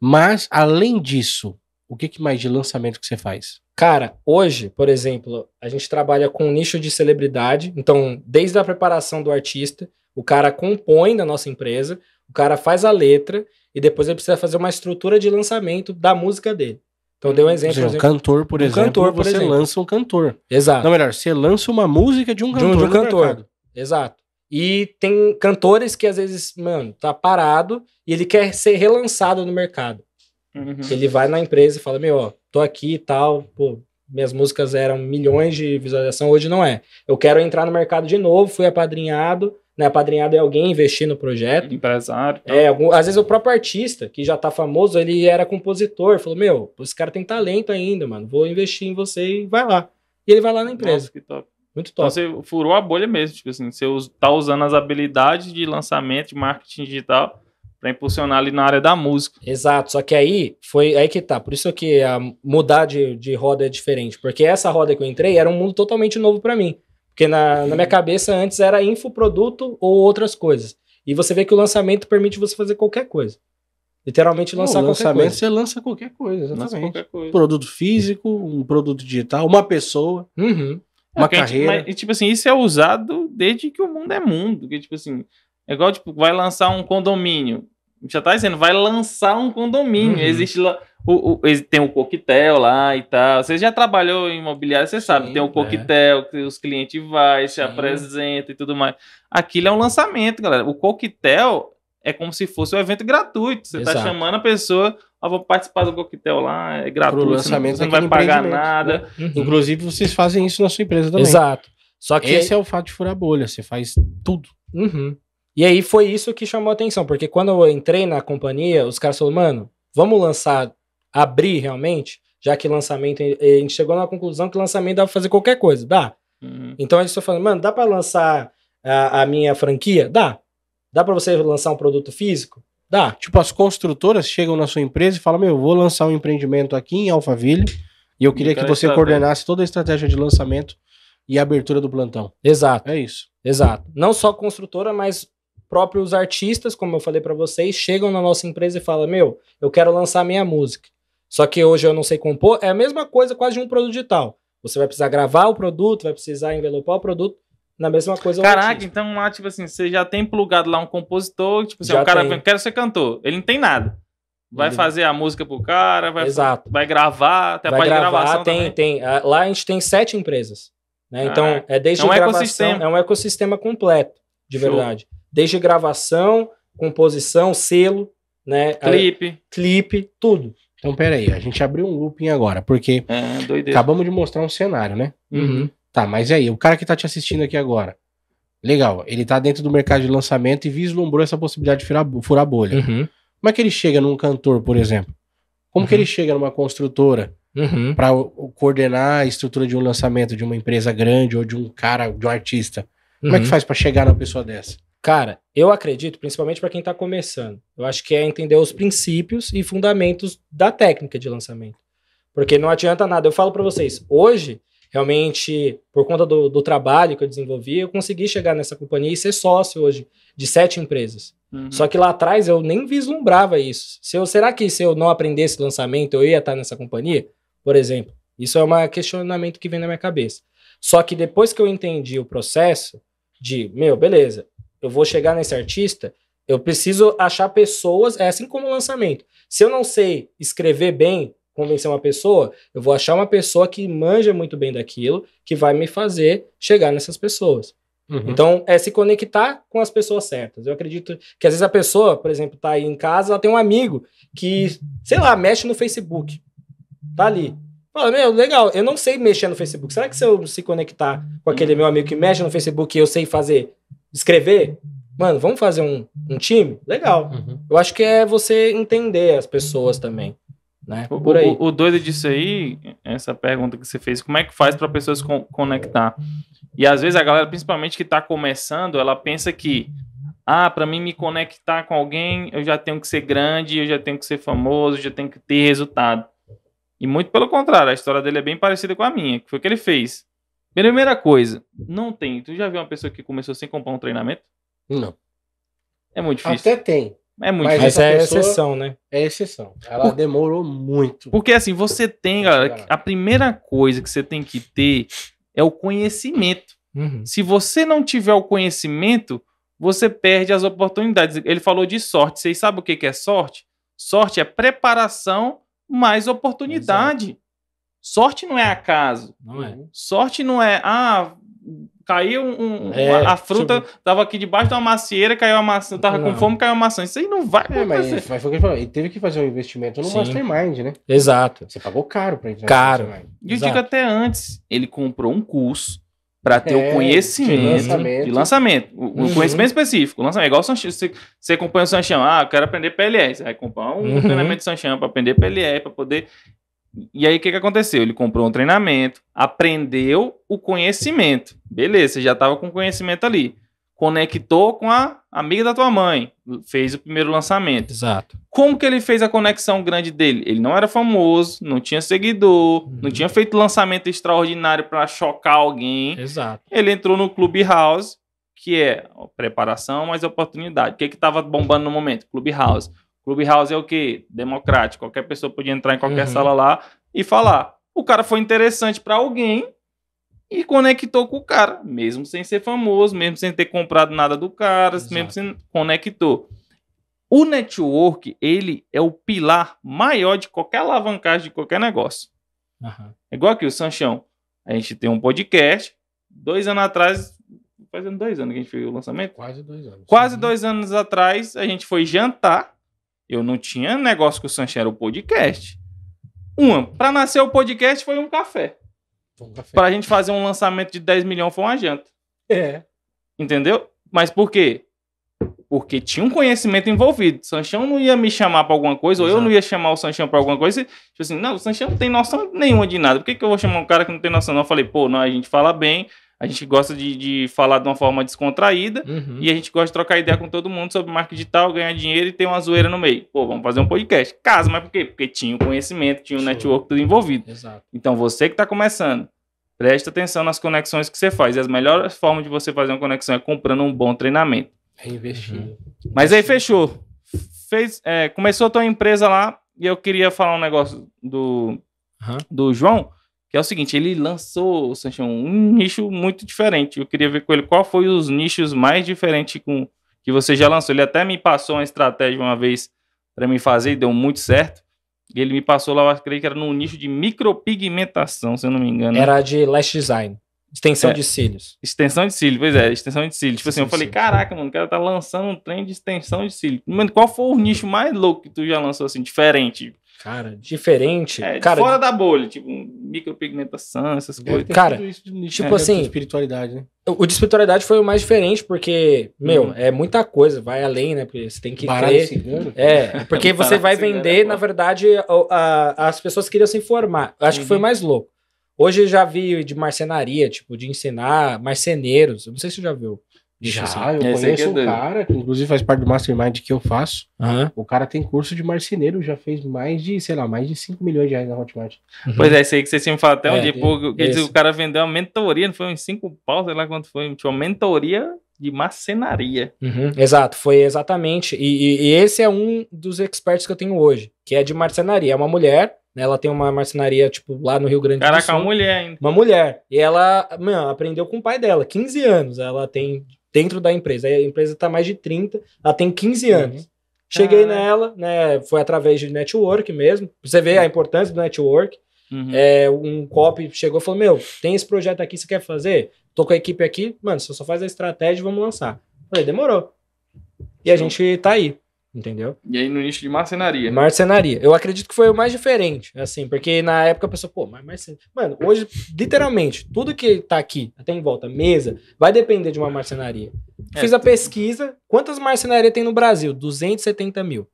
Mas, além disso, o que, que mais de lançamento que você faz? Cara, hoje, por exemplo, a gente trabalha com um nicho de celebridade. Então, desde a preparação do artista, o cara compõe na nossa empresa, o cara faz a letra e depois ele precisa fazer uma estrutura de lançamento da música dele. Então, deu um uhum. exemplo. Seja, um exemplo, cantor, por um exemplo, cantor, por você exemplo. lança um cantor. Exato. Não, melhor, você lança uma música de um cantor. De um, cantor. Mercado. Exato. E tem cantores que às vezes, mano, tá parado e ele quer ser relançado no mercado. Uhum. Ele vai na empresa e fala: Meu, ó, tô aqui e tal, pô, minhas músicas eram milhões de visualização, hoje não é. Eu quero entrar no mercado de novo, fui apadrinhado, né? Apadrinhado é alguém investir no projeto. Empresário. Tá? É, algum, às vezes o próprio artista, que já tá famoso, ele era compositor, falou, meu, esse cara tem talento ainda, mano, vou investir em você e vai lá. E ele vai lá na empresa. Nossa, que top. Muito então, top. Então você furou a bolha mesmo, tipo assim, você tá usando as habilidades de lançamento, de marketing digital para impulsionar ali na área da música. Exato, só que aí foi aí que tá. Por isso que a mudar de, de roda é diferente, porque essa roda que eu entrei era um mundo totalmente novo para mim. Porque na, na, minha cabeça antes era infoproduto ou outras coisas. E você vê que o lançamento permite você fazer qualquer coisa. Literalmente lançar Não, qualquer coisa. Você lança qualquer coisa, exatamente. Lança qualquer coisa. Produto físico, um produto digital, uma pessoa. Uhum. É, uma carreira. Gente, mas, tipo assim, isso é usado desde que o mundo é mundo. Que, tipo assim, é igual, tipo, vai lançar um condomínio já tá dizendo, vai lançar um condomínio. Uhum. Existe lá. O, o, tem o coquetel lá e tal. Você já trabalhou em imobiliário, você sabe. tem o é. coquetel é. que os clientes vai, se apresenta e tudo mais. Aquilo é um lançamento, galera. O coquetel é como se fosse um evento gratuito. Você está chamando a pessoa, ó, vou participar do coquetel lá, é gratuito. Pro lançamento você não, você não vai pagar nada. Né? Uhum. Inclusive, vocês fazem isso na sua empresa também. Exato. Só que esse é, é o fato de furar bolha. Você faz tudo. Uhum. E aí foi isso que chamou a atenção, porque quando eu entrei na companhia, os caras falaram, mano, vamos lançar, abrir realmente, já que lançamento, a gente chegou na conclusão que lançamento dá pra fazer qualquer coisa, dá. Uhum. Então a gente só falando, mano, dá pra lançar a, a minha franquia? Dá. Dá pra você lançar um produto físico? Dá. Tipo, as construtoras chegam na sua empresa e falam, meu, eu vou lançar um empreendimento aqui em Alphaville e eu queria que você saber. coordenasse toda a estratégia de lançamento e abertura do plantão. Exato. É isso. Exato. Não só construtora, mas próprios artistas, como eu falei para vocês, chegam na nossa empresa e falam: Meu, eu quero lançar minha música. Só que hoje eu não sei compor. É a mesma coisa quase de um produto digital. Você vai precisar gravar o produto, vai precisar envelopar o produto. Na mesma coisa. Caraca, então lá, tipo assim, você já tem plugado lá um compositor, tipo assim, o cara tem. quer ser cantor. Ele não tem nada. Vai ele... fazer a música pro cara, vai, Exato. vai gravar, até vai a gravar, de gravação. Tem, também. tem. Ah, lá a gente tem sete empresas. Né? Então, é desde então é um gravação, ecossistema. é um ecossistema completo, de Show. verdade. Desde gravação, composição, selo, né? É, clipe. clipe, tudo. Então, peraí, a gente abriu um looping agora, porque é, acabamos de mostrar um cenário, né? Uhum. uhum. Tá, mas e aí, o cara que tá te assistindo aqui agora, legal, ele tá dentro do mercado de lançamento e vislumbrou essa possibilidade de furar, furar bolha. Uhum. Como é que ele chega num cantor, por exemplo? Como uhum. que ele uhum. chega numa construtora uhum. para coordenar a estrutura de um lançamento de uma empresa grande ou de um cara, de um artista? Como é que uhum. faz para chegar numa pessoa dessa? Cara, eu acredito, principalmente para quem está começando, eu acho que é entender os princípios e fundamentos da técnica de lançamento. Porque não adianta nada. Eu falo para vocês, hoje, realmente, por conta do, do, trabalho que eu desenvolvi, eu consegui chegar nessa companhia e ser sócio hoje de sete empresas. Uhum. Só que lá atrás eu nem vislumbrava isso. Se eu, será que se eu não aprendesse lançamento, eu ia estar tá nessa companhia? Por exemplo, isso é um questionamento que vem na minha cabeça. Só que depois que eu entendi o processo de, meu, beleza, eu vou chegar nesse artista, eu preciso achar pessoas, é assim como o lançamento. Se eu não sei escrever bem, convencer uma pessoa, eu vou achar uma pessoa que manja muito bem daquilo, que vai me fazer chegar nessas pessoas. Uhum. Então, é se conectar com as pessoas certas. Eu acredito que às vezes a pessoa, por exemplo, tá aí em casa, ela tem um amigo que, sei lá, mexe no Facebook. Tá ali. Fala, meu, legal, eu não sei mexer no Facebook. Será que se eu se conectar com aquele meu amigo que mexe no Facebook, eu sei fazer? escrever, mano, vamos fazer um, um time? Legal. Uhum. Eu acho que é você entender as pessoas também. Né? Por aí. O, o, o doido disso aí, essa pergunta que você fez, como é que faz para pessoas co conectar? E às vezes a galera, principalmente que está começando, ela pensa que ah, para mim me conectar com alguém, eu já tenho que ser grande, eu já tenho que ser famoso, eu já tenho que ter resultado. E muito pelo contrário, a história dele é bem parecida com a minha, que foi o que ele fez. Primeira coisa, não tem. Tu já viu uma pessoa que começou sem comprar um treinamento? Não. É muito difícil. Até tem. É muito mas difícil. Mas é exceção, né? É exceção. Ela Por... demorou muito. Porque assim, você tem, galera, a primeira coisa que você tem que ter é o conhecimento. Uhum. Se você não tiver o conhecimento, você perde as oportunidades. Ele falou de sorte. Vocês sabem o que é sorte? Sorte é preparação mais oportunidade. Exato. Sorte não é, é acaso. Não é. Uhum. Sorte não é, ah, caiu um, é, a fruta, tipo... tava aqui debaixo de uma macieira, caiu a maçã, tava não. com fome, caiu a maçã. Isso aí não vai acontecer. É, mas, mas foi o que ele falou, ele teve que fazer um investimento no Sim. Mastermind, né? Exato. Você pagou caro pra entrar Caro. E eu digo até antes, ele comprou um curso para ter é, o conhecimento de lançamento, de lançamento o, uhum. conhecimento específico, lançamento. É igual o Sanchan, você, você acompanha o Sanchan, ah, eu quero aprender PLR, você vai comprar um uhum. treinamento de Sanchan para aprender PLR, para poder e aí, o que, que aconteceu? Ele comprou um treinamento, aprendeu o conhecimento. Beleza, você já estava com conhecimento ali. Conectou com a amiga da tua mãe, fez o primeiro lançamento. Exato. Como que ele fez a conexão grande dele? Ele não era famoso, não tinha seguidor, uhum. não tinha feito lançamento extraordinário para chocar alguém. Exato. Ele entrou no House, que é preparação mais oportunidade. O que que estava bombando no momento? House. Clubhouse é o quê? Democrático. Qualquer pessoa podia entrar em qualquer uhum. sala lá e falar. O cara foi interessante para alguém e conectou com o cara, mesmo sem ser famoso, mesmo sem ter comprado nada do cara, Exato. mesmo sem conectou. O network, ele é o pilar maior de qualquer alavancagem de qualquer negócio. Uhum. igual aqui o Sanchão. A gente tem um podcast, dois anos atrás, fazendo dois anos que a gente fez o lançamento. Quase dois anos. Quase uhum. dois anos atrás, a gente foi jantar eu não tinha negócio com o Sanches, era o podcast. Uma, para nascer o podcast foi um café. Um café. gente fazer um lançamento de 10 milhões foi uma janta. É. Entendeu? Mas por quê? Porque tinha um conhecimento envolvido. O Sanchão não ia me chamar para alguma coisa, Exato. ou eu não ia chamar o Sanchão para alguma coisa. Tipo assim, não, o Sanchão não tem noção nenhuma de nada. Por que, que eu vou chamar um cara que não tem noção? Não, eu falei, pô, não, a gente fala bem, a gente gosta de, de falar de uma forma descontraída uhum. e a gente gosta de trocar ideia com todo mundo sobre marketing digital, ganhar dinheiro e ter uma zoeira no meio. Pô, vamos fazer um podcast. Caso, mas por quê? Porque tinha o conhecimento, tinha o Show. network tudo envolvido. Exato. Então você que está começando, preste atenção nas conexões que você faz. E as melhores formas de você fazer uma conexão é comprando um bom treinamento. É investir. Uhum. Mas aí fechou. Fez, é, começou a tua empresa lá e eu queria falar um negócio do, uhum. do João que é o seguinte, ele lançou, Sanchão, um nicho muito diferente. Eu queria ver com ele qual foi os nichos mais diferentes com, que você já lançou. Ele até me passou uma estratégia uma vez para me fazer e deu muito certo. E ele me passou lá, eu acredito que era num nicho de micropigmentação, se eu não me engano. Era de lash design. Extensão é. de cílios. Extensão de cílios, pois é, extensão de cílios. Tipo assim, eu falei, caraca, mano, o cara tá lançando um trem de extensão de cílios. Mano, qual foi o nicho mais louco que tu já lançou, assim, diferente? Cara, diferente. É, cara, fora da bolha, tipo, micropigmentação, essas é, coisas. Cara, de, tipo é, assim. De espiritualidade, né? O de espiritualidade foi o mais diferente, porque, meu, hum. é muita coisa, vai além, né? Porque você tem que Baralho crer. É, porque é você vai é vender, na verdade, a, a, as pessoas queriam se informar. Acho uhum. que foi uhum. mais louco. Hoje eu já vi de marcenaria, tipo, de ensinar marceneiros. Eu não sei se você já viu. Já, assim, eu é conheço um cara, que inclusive faz parte do Mastermind que eu faço. Uhum. O cara tem curso de marceneiro, já fez mais de, sei lá, mais de 5 milhões de reais na Hotmart. Uhum. Pois é, isso aí que vocês sempre fala até é, o cara vendeu uma mentoria, não foi uns 5 pau, sei lá quanto foi, tinha uma mentoria de marcenaria. Uhum, exato, foi exatamente. E, e, e, esse é um dos experts que eu tenho hoje, que é de marcenaria. É uma mulher, né, ela tem uma marcenaria, tipo, lá no Rio Grande Caraca, do Sul. Caraca, uma mulher ainda. Uma mulher. E ela, mano, aprendeu com o pai dela, 15 anos. Ela tem dentro da empresa. a empresa está mais de 30, ela tem 15 uhum. anos. Uhum. Cheguei ah. nela, né? Foi através de network mesmo. Você vê a importância do network. Uhum. É, um copy chegou e falou: Meu, tem esse projeto aqui, você quer fazer? Tô com a equipe aqui, mano, você só faz a estratégia vamos lançar. Falei, demorou. E a gente tá aí entendeu? E aí no nicho de marcenaria. Né? Marcenaria. Eu acredito que foi o mais diferente, assim, porque na época a pessoa, pô, mas marcenaria. Mano, hoje, literalmente, tudo que tá aqui, até em volta, mesa, vai depender de uma marcenaria. É, Fiz a tá. pesquisa, quantas marcenarias tem no Brasil? 270 mil.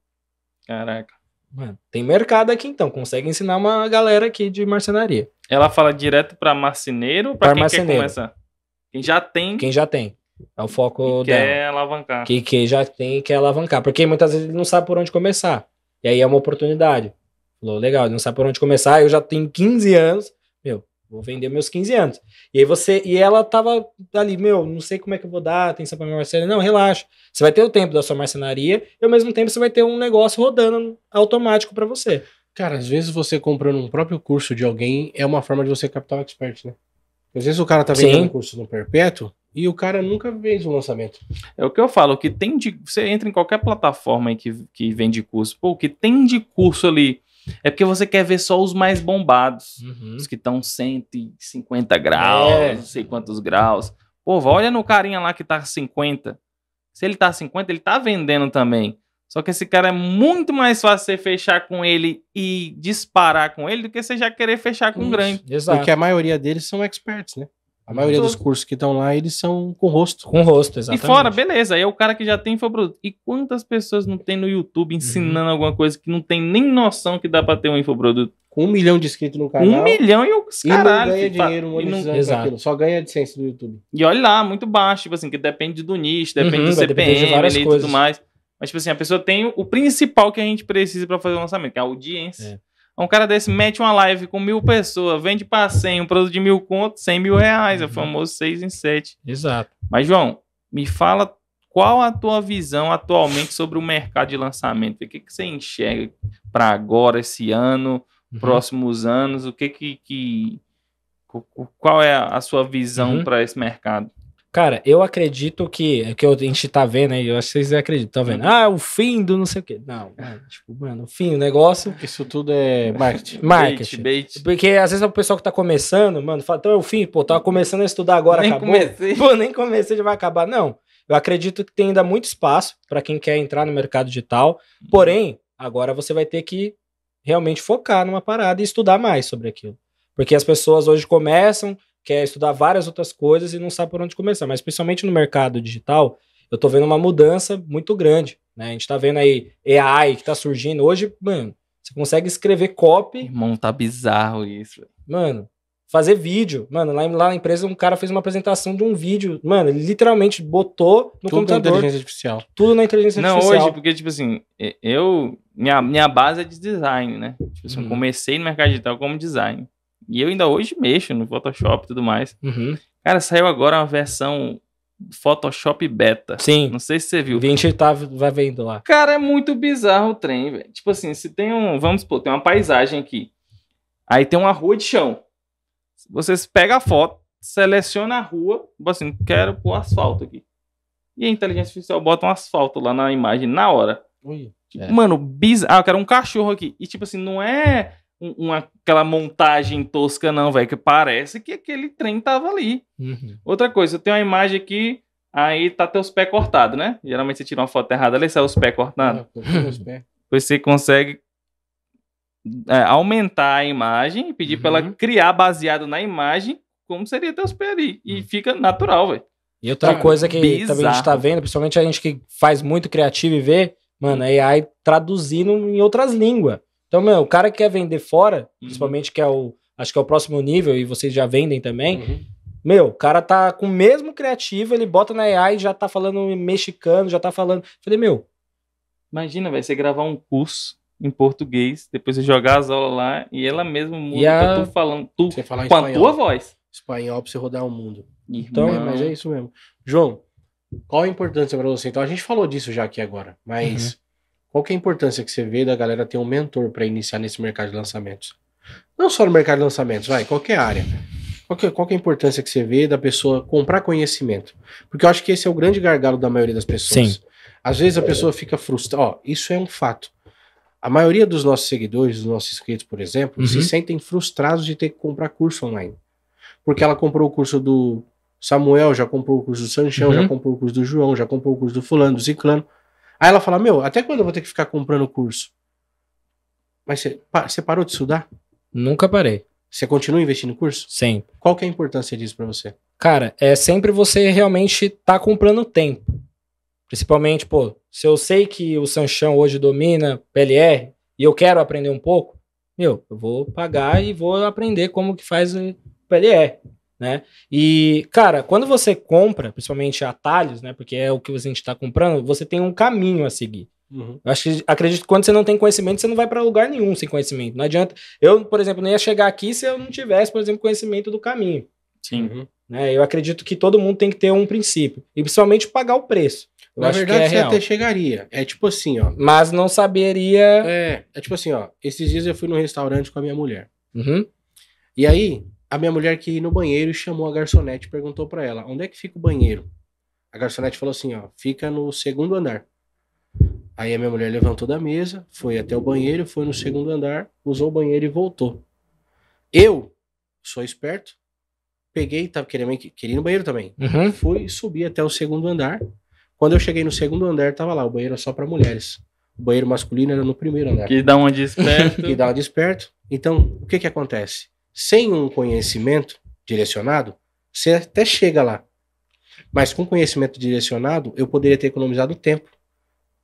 Caraca. Mano, tem mercado aqui então, consegue ensinar uma galera aqui de marcenaria. Ela fala direto para marceneiro ou pra, pra quem marceneiro. quer começar? Quem já tem. Quem já tem. É o foco que dela. Quer alavancar. Que já tem que alavancar. Porque muitas vezes ele não sabe por onde começar. E aí é uma oportunidade. Falou, legal, ele não sabe por onde começar, eu já tenho 15 anos. Meu, vou vender meus 15 anos. E aí você. E ela tava ali, meu, não sei como é que eu vou dar atenção pra minha marcenaria. Não, relaxa. Você vai ter o tempo da sua marcenaria e ao mesmo tempo você vai ter um negócio rodando automático para você. Cara, às vezes você comprando um próprio curso de alguém é uma forma de você captar o expert, né? Às vezes o cara tá vendendo Sim. um curso no perpétuo e o cara nunca fez um lançamento. É o que eu falo, que tem de. Você entra em qualquer plataforma que, que vende curso, pô, que tem de curso ali. É porque você quer ver só os mais bombados, uhum. os que estão 150 graus, é. não sei quantos graus. Pô, olha no carinha lá que tá 50. Se ele tá 50, ele tá vendendo também. Só que esse cara é muito mais fácil você fechar com ele e disparar com ele do que você já querer fechar com um grande. Exato. Porque a maioria deles são experts, né? A maioria dos cursos que estão lá, eles são com rosto. Com rosto, exatamente. E fora, beleza. Aí é o cara que já tem infoproduto produto. E quantas pessoas não tem no YouTube uhum. ensinando uhum. alguma coisa que não tem nem noção que dá pra ter um infoproduto? Com um milhão de inscritos no canal. Um milhão e os caralho. E não ganha tipo, dinheiro monetizando não... Aquilo, só ganha a licença do YouTube. E olha lá, muito baixo, tipo assim, que depende do nicho, uhum, depende uhum, do CPM de e tudo mais. Mas, tipo assim, a pessoa tem o principal que a gente precisa para fazer o lançamento, que é a audiência. É. Um cara desse mete uma live com mil pessoas, vende para 100, um produto de mil contos, 100 mil reais, é o uhum. famoso 6 em 7. Exato. Mas, João, me fala qual a tua visão atualmente sobre o mercado de lançamento? O que, que você enxerga para agora, esse ano, uhum. próximos anos? O que que, que qual é a sua visão uhum. para esse mercado? Cara, eu acredito que. que a gente tá vendo aí, eu acho que vocês acreditam, tá vendo? Ah, o fim do não sei o quê. Não, mano, é, tipo, mano, o fim do negócio. Isso tudo é marketing. Marketing. Bait, bait. Porque às vezes é o pessoal que tá começando, mano, fala, então é o fim, pô, tava tá começando a estudar agora, nem acabou. Comecei. Pô, nem comecei, já vai acabar. Não. Eu acredito que tem ainda muito espaço para quem quer entrar no mercado digital. Porém, agora você vai ter que realmente focar numa parada e estudar mais sobre aquilo. Porque as pessoas hoje começam, quer estudar várias outras coisas e não sabe por onde começar. Mas principalmente no mercado digital, eu estou vendo uma mudança muito grande. Né? A gente está vendo aí AI que está surgindo. Hoje, mano, você consegue escrever copy. Irmão, tá bizarro isso. Mano, fazer vídeo. Mano, lá, lá na empresa um cara fez uma apresentação de um vídeo. Mano, ele literalmente botou no tudo computador. Tudo na inteligência artificial. Tudo na inteligência Não, artificial. Não, hoje, porque, tipo assim, eu. Minha, minha base é de design, né? Tipo assim, hum. comecei no mercado digital como design. E eu ainda hoje mexo no Photoshop e tudo mais. Uhum. Cara, saiu agora uma versão Photoshop Beta. Sim. Não sei se você viu. 20 tá, vai vendo lá. Cara, é muito bizarro o trem, velho. Tipo assim, se tem um. Vamos supor, tem uma paisagem aqui. Aí tem uma rua de chão. Você pega a foto, seleciona a rua, tipo assim, quero pôr asfalto aqui. E a inteligência artificial bota um asfalto lá na imagem na hora. Ui, tipo, é. Mano, bizarro. Ah, eu quero um cachorro aqui. E tipo assim, não é uma, aquela montagem tosca, não, velho, que parece que aquele trem tava ali. Uhum. Outra coisa, eu tenho uma imagem aqui, aí tá teus pés cortados, né? Geralmente você tira uma foto errada, ali sai é, os pés cortados. Ah, você consegue é, aumentar a imagem e pedir uhum. pra ela uhum. criar baseado na imagem como seria teus pés ali. E uhum. fica natural, velho. E outra tá coisa que bizarro. também a gente tá vendo, principalmente a gente que faz muito criativo e vê, mano, é a AI traduzindo em outras línguas. Então, meu, o cara que quer vender fora, uhum. principalmente que é o. Acho que é o próximo nível e vocês já vendem também. Uhum. Meu, o cara tá com o mesmo criativo, ele bota na AI e já tá falando mexicano, já tá falando. Falei, meu. Imagina, vai você gravar um curso em português, depois você jogar as aulas lá e ela mesma muda a... tu falando, tu você falar com espanhol. a tua voz. Espanhol pra você rodar o mundo. Então, Irmão. Então, é, mas é isso mesmo. João, qual a importância para você? Então, a gente falou disso já aqui agora, mas. Uhum qual que é a importância que você vê da galera ter um mentor para iniciar nesse mercado de lançamentos? Não só no mercado de lançamentos, vai, qualquer área. Qual que, é, qual que é a importância que você vê da pessoa comprar conhecimento? Porque eu acho que esse é o grande gargalo da maioria das pessoas. Sim. Às vezes a pessoa fica frustrada. Ó, isso é um fato. A maioria dos nossos seguidores, dos nossos inscritos, por exemplo, uhum. se sentem frustrados de ter que comprar curso online. Porque ela comprou o curso do Samuel, já comprou o curso do Sanchão, uhum. já comprou o curso do João, já comprou o curso do fulano, do ciclano. Aí ela fala: Meu, até quando eu vou ter que ficar comprando curso? Mas você, parou de estudar? Nunca parei. Você continua investindo no curso? Sim. Qual que é a importância disso para você? Cara, é sempre você realmente tá comprando tempo. Principalmente, pô, se eu sei que o Sanchão hoje domina PLR e eu quero aprender um pouco, meu, eu vou pagar e vou aprender como que faz o PLR né? E, cara, quando você compra, principalmente atalhos, né? Porque é o que a gente está comprando, você tem um caminho a seguir. Uhum. Eu acho que, acredito que quando você não tem conhecimento, você não vai para lugar nenhum sem conhecimento. Não adianta. Eu, por exemplo, nem ia chegar aqui se eu não tivesse, por exemplo, conhecimento do caminho. Sim. Uhum. Né? Eu acredito que todo mundo tem que ter um princípio. E principalmente pagar o preço. Eu Na verdade, é você real. até chegaria. É tipo assim, ó. Mas não saberia. É, é tipo assim, ó. Esses dias eu fui num restaurante com a minha mulher. Uhum. E aí, a minha mulher que ir no banheiro chamou a garçonete e perguntou para ela: onde é que fica o banheiro? A garçonete falou assim: ó, fica no segundo andar. Aí a minha mulher levantou da mesa, foi até o banheiro, foi no segundo andar, usou o banheiro e voltou. Eu, sou esperto, peguei, tava querendo, ir no banheiro também. Uhum. Fui subir até o segundo andar. Quando eu cheguei no segundo andar, tava lá, o banheiro era só para mulheres. O banheiro masculino era no primeiro andar. Que dá um desperto. esperto. que dá um esperto. Então, o que que acontece? Sem um conhecimento direcionado, você até chega lá. Mas com conhecimento direcionado, eu poderia ter economizado tempo.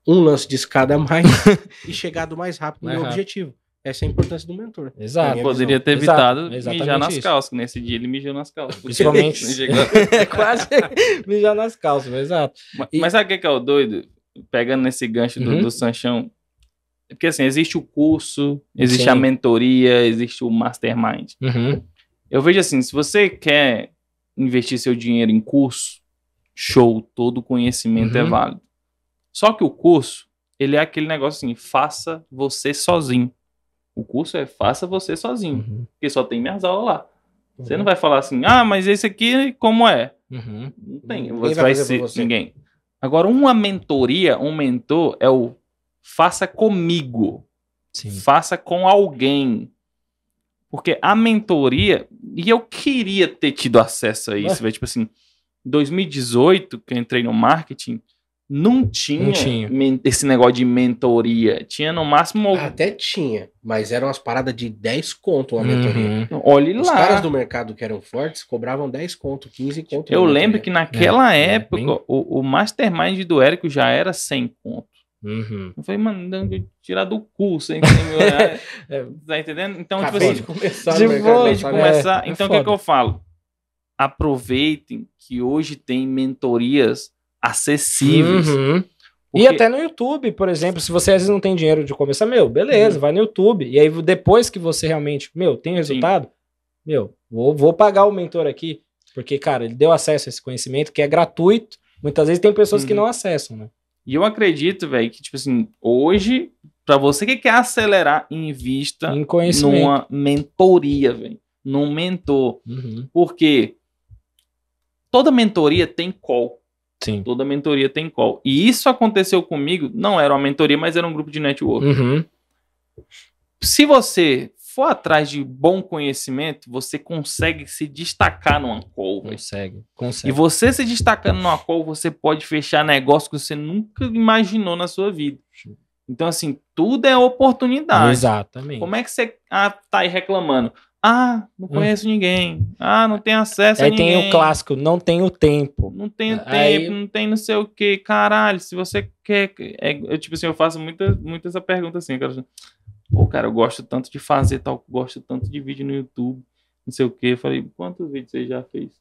Um lance de escada a mais e chegado mais rápido no meu objetivo. Essa é a importância do mentor. Exato. Poderia ter evitado Exato. mijar nas isso. calças. Nesse dia ele mijou nas calças. Principalmente. É quase mijar nas calças, exato. Mas, e... mas sabe o é que é o doido? Pegando nesse gancho do, uhum. do Sanchão, porque assim, existe o curso, existe Sim. a mentoria, existe o mastermind. Uhum. Eu vejo assim, se você quer investir seu dinheiro em curso, show, todo conhecimento é uhum. é válido. Só que o curso, ele é aquele negócio assim, faça você sozinho. O curso é faça você sozinho, uhum. porque só tem minhas aulas lá. Uhum. Você não vai falar assim, ah, mas esse aqui como é? Uhum. Não tem, você vai, vai ser você. ninguém. Agora, uma mentoria, um mentor é o faça comigo. Sim. Faça com alguém. Porque a mentoria, e eu queria ter tido acesso a isso, é. Tipo assim, 2018, que eu entrei no marketing, não tinha, não tinha, esse negócio de mentoria. Tinha no máximo. Até tinha, mas eram as paradas de 10 conto a uhum. mentoria. Olhe lá. Os caras do mercado que eram fortes cobravam 10 conto, 15 conto. Eu lembro que naquela é, época é, bem... o, o mastermind do Érico já era 100 conto. Uhum. Eu falei, mano, tirar do cu 100 mil reais. tá entendendo? Então, tipo assim. De começar, de né, de começar. É, é, então, o é que, que eu falo? Aproveitem que hoje tem mentorias acessíveis. Uhum. Porque... E até no YouTube, por exemplo, se você às vezes não tem dinheiro de começar, meu, beleza, uhum. vai no YouTube. E aí depois que você realmente, meu, tem resultado, Sim. meu, vou, vou pagar o mentor aqui. Porque, cara, ele deu acesso a esse conhecimento que é gratuito. Muitas vezes tem pessoas uhum. que não acessam, né? E eu acredito, velho, que, tipo assim, hoje, para você que quer acelerar, invista em numa mentoria, velho. Num mentor. Uhum. Porque toda mentoria tem call. Sim. Toda mentoria tem call. E isso aconteceu comigo, não era uma mentoria, mas era um grupo de network. Uhum. Se você for atrás de bom conhecimento, você consegue se destacar numa call. Consegue, consegue. E você se destacando numa call, você pode fechar negócio que você nunca imaginou na sua vida. Então, assim, tudo é oportunidade. Exatamente. Como é que você ah, tá aí reclamando? Ah, não hum. conheço hum. ninguém. Ah, não tenho acesso aí a ninguém. Aí tem o clássico, não tenho tempo. Não tenho é, aí... tempo, não tem não sei o quê. Caralho, se você quer... É, eu, tipo assim, eu faço muito, muita essa pergunta assim, cara. Pô, cara, eu gosto tanto de fazer tal, gosto tanto de vídeo no YouTube, não sei o quê. Eu falei, quantos vídeos você já fez?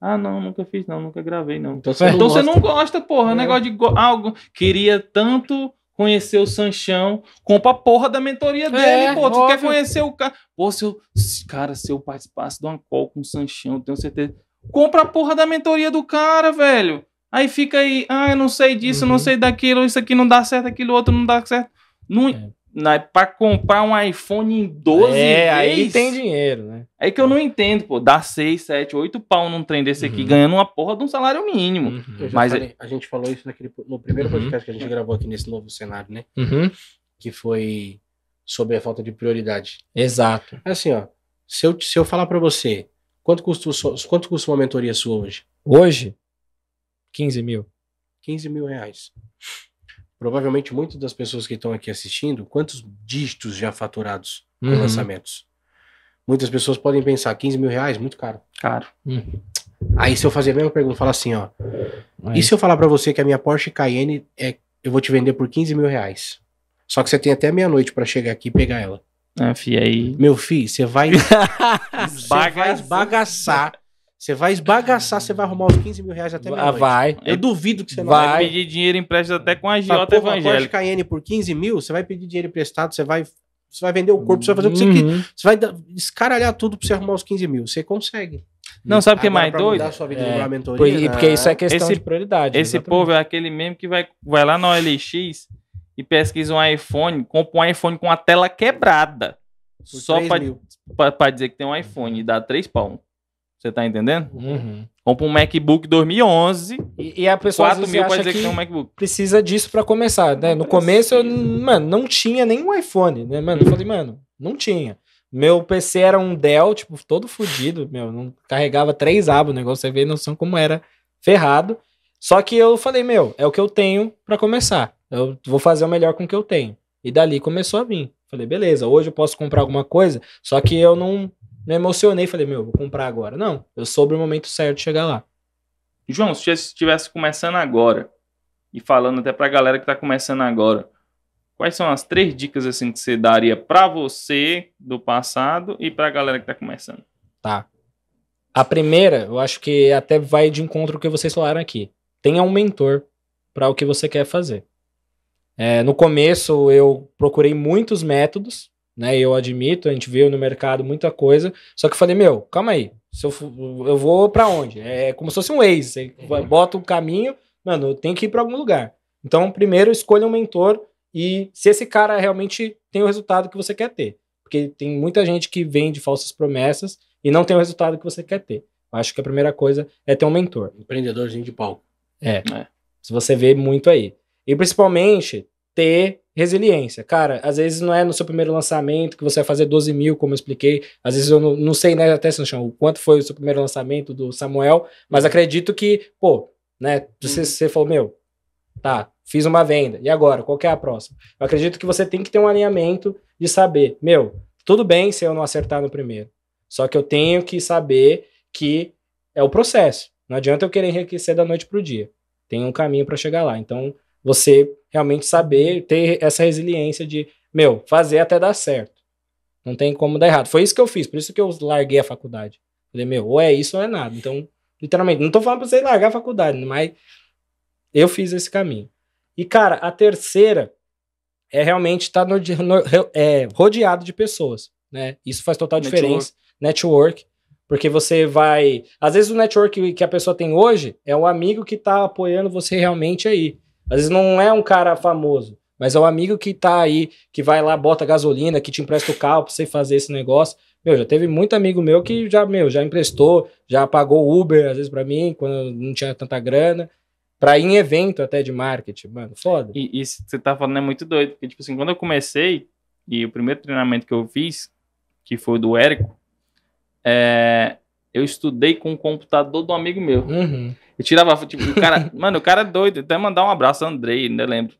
Ah, não, nunca fiz, não, nunca gravei, não. Então você, não, então gosta. não gosta, porra. É. Negócio de algo. Queria tanto conhecer o Sanchão, compra a porra da mentoria é, dele, é, pô. Tu quer conhecer o cara. Pô, se eu. Cara, se eu participasse de uma call com o Sanchão, tenho certeza. Compra a porra da mentoria do cara, velho. Aí fica aí, ah, eu não sei disso, uhum. não sei daquilo, isso aqui não dá certo, aquilo outro não dá certo. Não, é para comprar um iPhone em 12 é, vezes. aí tem dinheiro, né? É que eu não entendo, pô. Dar 6, 7, 8 pau num trem desse uhum. aqui, ganhando uma porra de um salário mínimo. Uhum. Mas é- falei, a gente falou isso naquele, no primeiro uhum. podcast que a gente gravou aqui nesse novo cenário, né? Uhum. Que foi sobre a falta de prioridade. Exato. É assim, ó. Se eu, se eu falar para você, quanto custa, quanto custa uma mentoria sua hoje? Hoje? 15 mil. 15 mil reais provavelmente muitas das pessoas que estão aqui assistindo, quantos dígitos já faturados uhum. lançamentos? Muitas pessoas podem pensar, 15 mil reais, muito caro. Caro. Uhum. Aí se eu fazer a mesma pergunta, falar assim, ó. Mas... É e se eu falar para você que a minha Porsche Cayenne é, eu vou te vender por 15 mil reais? Só que você tem até meia-noite para chegar aqui e pegar ela. Ah, fi, aí... Meu filho, você vai, vai bagaçar você vai esbagaçar, você vai arrumar os 15 mil reais até meia-noite. Vai. Eu duvido que você não vai. Vai pedir dinheiro emprestado até com a o evangélica. Cayenne por 15 mil, você vai pedir dinheiro emprestado, você vai, você vai vender o corpo, você vai fazer o que você uhum. quer. Você vai escaralhar tudo pra você arrumar os 15 mil. Você consegue. Não, sabe o que é mais doido? Mudar sua vida é, mentoria, né? Porque isso é questão esse, de prioridade. Esse exatamente. povo é aquele mesmo que vai, vai lá na OLX e pesquisa um iPhone, compra um iPhone com a tela quebrada. Por só pra, pra, pra, dizer que tem um iPhone e dá três pau. Você tá entendendo? Uhum. Compra um MacBook 2011. E, e a pessoa 4 mil pode dizer que, que um MacBook. Precisa disso para começar, né? No começo, eu, mano, não tinha nenhum iPhone, né, mano? Eu uhum. falei, mano, não tinha. Meu PC era um Dell, tipo, todo fodido, meu. Não carregava três abas o negócio. Você vê a noção como era ferrado. Só que eu falei, meu, é o que eu tenho para começar. Eu vou fazer o melhor com o que eu tenho. E dali começou a vir. Falei, beleza, hoje eu posso comprar alguma coisa, só que eu não me emocionei e falei, meu, vou comprar agora. Não, eu soube o momento certo de chegar lá. João, se você estivesse começando agora, e falando até pra galera que tá começando agora, quais são as três dicas assim que você daria para você do passado e pra galera que tá começando? Tá. A primeira, eu acho que até vai de encontro com o que vocês falaram aqui. Tenha um mentor para o que você quer fazer. É, no começo, eu procurei muitos métodos, né? Eu admito, a gente viu no mercado muita coisa, só que eu falei, meu, calma aí, se eu, eu vou para onde? É como se fosse um ex você uhum. bota o um caminho, mano, eu tenho que ir para algum lugar. Então, primeiro, escolha um mentor e se esse cara realmente tem o resultado que você quer ter. Porque tem muita gente que vende falsas promessas e não tem o resultado que você quer ter. Acho que a primeira coisa é ter um mentor. Empreendedorzinho de palco. É. é. Se você vê muito aí. E principalmente ter resiliência. Cara, às vezes não é no seu primeiro lançamento que você vai fazer 12 mil, como eu expliquei. Às vezes eu não, não sei, né, até, chama o quanto foi o seu primeiro lançamento do Samuel, mas acredito que, pô, né, você, você falou, meu, tá, fiz uma venda, e agora? Qual é a próxima? Eu acredito que você tem que ter um alinhamento de saber, meu, tudo bem se eu não acertar no primeiro, só que eu tenho que saber que é o processo. Não adianta eu querer enriquecer da noite pro dia. Tem um caminho para chegar lá. Então, você realmente saber ter essa resiliência de, meu, fazer até dar certo. Não tem como dar errado. Foi isso que eu fiz, por isso que eu larguei a faculdade. Falei, meu, ou é isso ou é nada. Então, literalmente, não tô falando pra você largar a faculdade, mas eu fiz esse caminho. E, cara, a terceira é realmente estar tá no, no, é, rodeado de pessoas, né? Isso faz total diferença. Network. Porque você vai. Às vezes o network que a pessoa tem hoje é o amigo que tá apoiando você realmente aí. Às vezes não é um cara famoso, mas é um amigo que tá aí, que vai lá, bota gasolina, que te empresta o carro pra você fazer esse negócio. Meu, já teve muito amigo meu que já, meu, já emprestou, já pagou Uber, às vezes, para mim, quando não tinha tanta grana para ir em evento até de marketing, mano, foda. E isso que você tá falando é muito doido, porque, tipo assim, quando eu comecei, e o primeiro treinamento que eu fiz, que foi do Érico, é, eu estudei com o computador do amigo meu. Uhum. Eu tirava, tipo, o cara. mano, o cara é doido. Até então, mandar um abraço, Andrei, ainda lembro.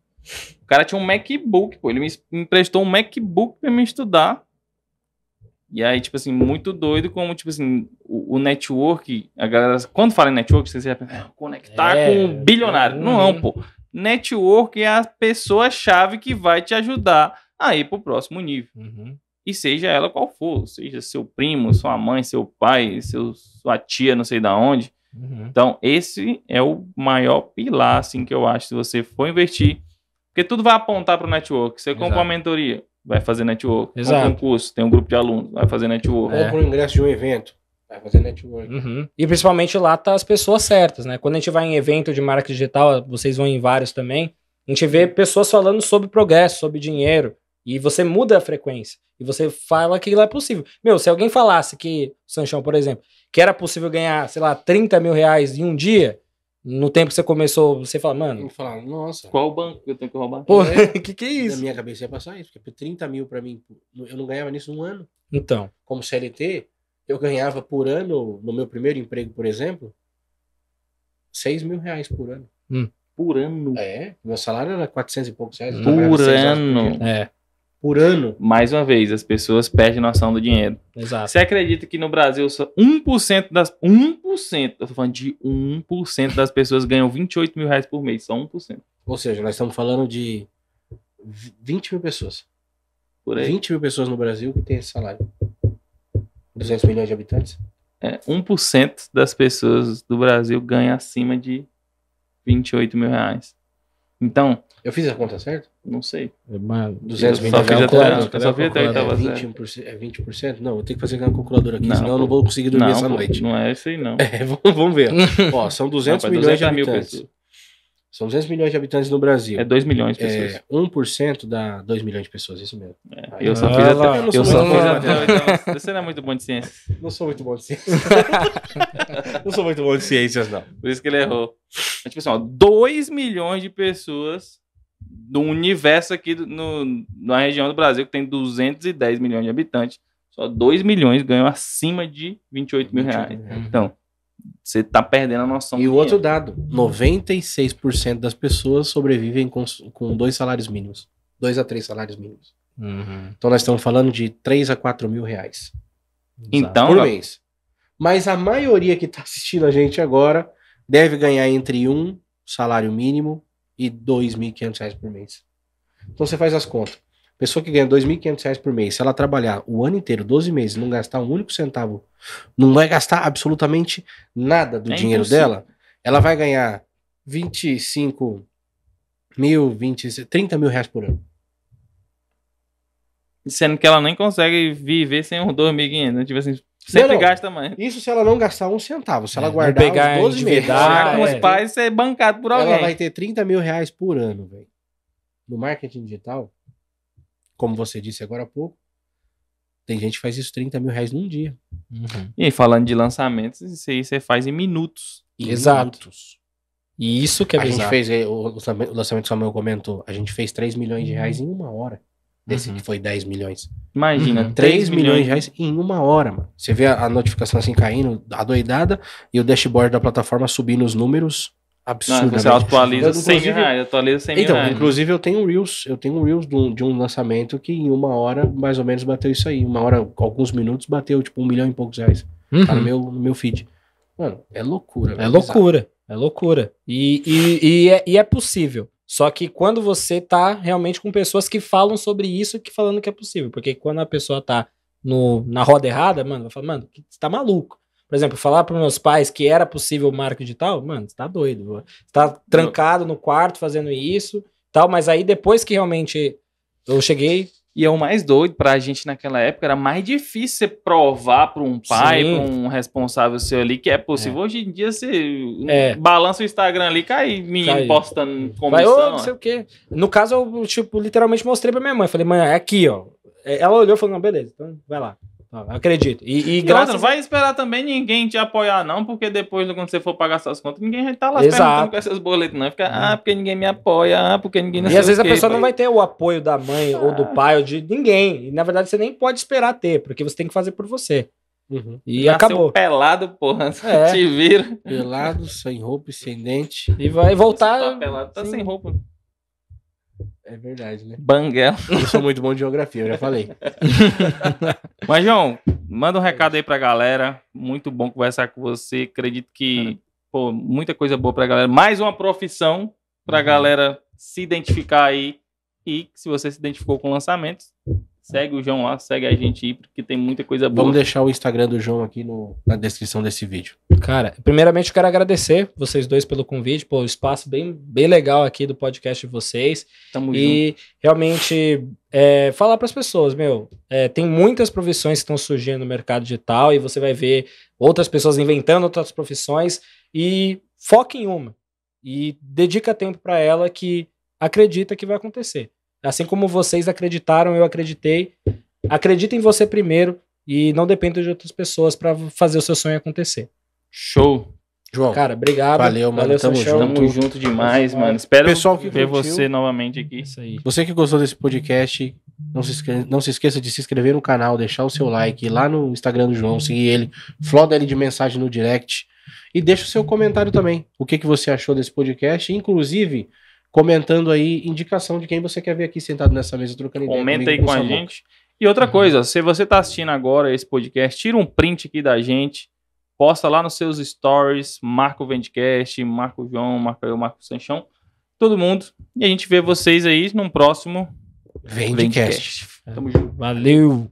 O cara tinha um MacBook, pô. Ele me emprestou um MacBook pra me estudar. E aí, tipo assim, muito doido como, tipo assim, o, o network, a galera. Quando fala em network, você já pensa, ah, conectar é, com um bilionário. É, não, é. pô. Network é a pessoa-chave que vai te ajudar a ir pro próximo nível. Uhum. E seja ela qual for, seja seu primo, sua mãe, seu pai, seu, sua tia, não sei da onde. Uhum. Então, esse é o maior pilar, assim, que eu acho, se você for investir. Porque tudo vai apontar para o network. Você Exato. compra uma mentoria, vai fazer network. Exato. Compra um curso, tem um grupo de alunos, vai fazer network. É. Compra o ingresso de um evento. Vai fazer network. Uhum. E principalmente lá tá as pessoas certas, né? Quando a gente vai em evento de marca digital, vocês vão em vários também, a gente vê uhum. pessoas falando sobre progresso, sobre dinheiro. E você muda a frequência. E você fala que aquilo é possível. Meu, se alguém falasse que, Sanchão, por exemplo, que era possível ganhar, sei lá, 30 mil reais em um dia, no tempo que você começou, você fala, mano. Eu falar, nossa. Qual banco que eu tenho que roubar? Pô, é. que que é isso? Na minha cabeça ia passar isso, porque 30 mil pra mim, eu não ganhava nisso um ano. Então. Como CLT, eu ganhava por ano, no meu primeiro emprego, por exemplo, 6 mil reais por ano. Hum. Por ano? É, meu salário era 400 e poucos reais. Por ano. Por é por ano. Mais uma vez, as pessoas perdem noção do dinheiro. Exato. Você acredita que no Brasil só 1% das. 1%, eu tô falando de 1% das pessoas ganham 28 mil reais por mês, só 1%. Ou seja, nós estamos falando de 20 mil pessoas. Por aí. 20 mil pessoas no Brasil que tem esse salário. 200 milhões de habitantes. É, 1% das pessoas do Brasil ganha acima de 28 mil reais. Então, eu fiz a conta certa? Não sei. É uma... 220 só fiz até, eu só vi até oitava É 20%? É não, eu tenho que fazer uma calculadora aqui, não, senão eu não vou conseguir dormir não, essa noite. Não é isso aí, não. É, vamos ver. Ó, são 200 não, milhões 200 de habitantes. Pessoas. São 200 milhões de habitantes no Brasil. É 2 milhões de é, pessoas. É 1% dá 2 milhões de pessoas, isso mesmo. É, eu só é fiz até. Eu, só fiz até. Você não é muito bom de ciências. Não sou muito bom de ciências. não sou muito bom de ciências, não. Por isso que ele errou. Mas, tipo assim, ó, 2 milhões de pessoas do universo aqui no, na região do Brasil, que tem 210 milhões de habitantes, só 2 milhões ganham acima de 28 mil reais. Então, você está perdendo a noção. E o outro dado: 96% das pessoas sobrevivem com, com dois salários mínimos. Dois a três salários mínimos. Uhum. Então, nós estamos falando de 3 a 4 mil reais. Então, por mês. Mas a maioria que está assistindo a gente agora deve ganhar entre um salário mínimo e reais por mês. Então você faz as contas. Pessoa que ganha R$ reais por mês, se ela trabalhar o ano inteiro, 12 meses, não gastar um único centavo, não vai gastar absolutamente nada do é dinheiro dela, ela vai ganhar 25 mil, 20, 30 mil reais por ano. Sendo que ela nem consegue viver sem um 2.500, né? Tipo assim, Sempre não, gasta mais. Isso se ela não gastar um centavo, se ela é, guardar pegar uns 12 meses. É. com os pais, você é bancado por alguém. Ela vai ter 30 mil reais por ano, velho. No marketing digital, como você disse agora há pouco, tem gente que faz isso 30 mil reais num dia. Uhum. E falando de lançamentos, isso aí você faz em minutos. Em Exato. Minutos. E isso que é A bizarro. gente fez, eh, o lançamento que o Samuel comentou, a gente fez 3 milhões de reais em uma hora desse uhum. que foi 10 milhões. Imagina, uhum. 3, 3 milhões, de reais em uma hora, mano. Você vê a, a notificação assim caindo, a doidada, e o dashboard da plataforma subindo os números absurdo. Você atualiza eu, 100 mil reais, atualiza 100 então, mil Então, inclusive eu tenho um Reels, eu tenho um Reels de um, de um, lançamento que em uma hora, mais ou menos, bateu isso aí. Uma hora, alguns minutos, bateu tipo um milhão e poucos reais. Uhum. Tá no meu, no meu feed. Mano, é loucura. É loucura, é loucura. E, e, e, é, e é possível. Só que quando você tá realmente com pessoas que falam sobre isso que falando que é possível. Porque quando a pessoa tá no, na roda errada, mano, vai falar, mano, você tá maluco. Por exemplo, falar para meus pais que era possível marketing digital, mano, você tá doido. Você tá trancado no quarto fazendo isso tal, mas aí depois que realmente eu cheguei, e é o mais doido pra gente naquela época, era mais difícil você provar pra um pai, Sim. pra um responsável seu ali, que é possível. É. Hoje em dia você é. balança o Instagram ali, cai menino cai. postando comissão. Vai, ô, não é. sei o quê. No caso, eu, tipo, literalmente mostrei pra minha mãe. Falei, mãe, é aqui, ó. É, ela olhou e falou, não, beleza, então vai lá. Acredito. E, e graças... Não vai esperar também ninguém te apoiar, não, porque depois, quando você for pagar suas contas, ninguém vai estar tá lá Exato. perguntando com essas boletas, não. Fica, ah, porque ninguém me apoia, ah, porque ninguém não E às vezes a pessoa pai. não vai ter o apoio da mãe ah. ou do ah. pai ou de ninguém. E na verdade você nem pode esperar ter, porque você tem que fazer por você. Uhum. E acabou. pelado, porra. É. Te vira. Pelado, sem roupa e sem dente. E vai voltar. Tá pelado, tá sem roupa. É verdade, né? Banguela. Eu sou muito bom de geografia, eu já falei. Mas, João, manda um recado aí pra galera. Muito bom conversar com você. Acredito que, é. pô, muita coisa boa pra galera. Mais uma profissão pra uhum. galera se identificar aí. E se você se identificou com lançamentos, Segue o João lá, segue a gente aí, porque tem muita coisa boa. Vamos deixar o Instagram do João aqui no, na descrição desse vídeo. Cara, primeiramente eu quero agradecer vocês dois pelo convite, pô, espaço bem, bem legal aqui do podcast de vocês. Tamo e junto. realmente é, falar para as pessoas, meu, é, tem muitas profissões que estão surgindo no mercado digital e você vai ver outras pessoas inventando outras profissões e foca em uma e dedica tempo para ela que acredita que vai acontecer. Assim como vocês acreditaram, eu acreditei. Acredita em você primeiro e não dependa de outras pessoas para fazer o seu sonho acontecer. Show. João. Cara, obrigado. Valeu, mano. Valeu, tamo junto. Tamo junto demais, mano. Espero Pessoal que ver curtiu. você novamente aqui. Isso aí. Você que gostou desse podcast, não se, esqueça, não se esqueça de se inscrever no canal, deixar o seu like lá no Instagram do João, seguir ele, floda ele de mensagem no direct. E deixa o seu comentário também. O que, que você achou desse podcast? Inclusive, comentando aí indicação de quem você quer ver aqui sentado nessa mesa trocando ideia. Comenta aí com, com a gente. E outra uhum. coisa, se você está assistindo agora esse podcast, tira um print aqui da gente, posta lá nos seus stories, marca o Vendcast, marca o João, marca eu, marca o Sanchão, todo mundo. E a gente vê vocês aí num próximo Vendcast. Vendcast. Tamo é. junto. Valeu!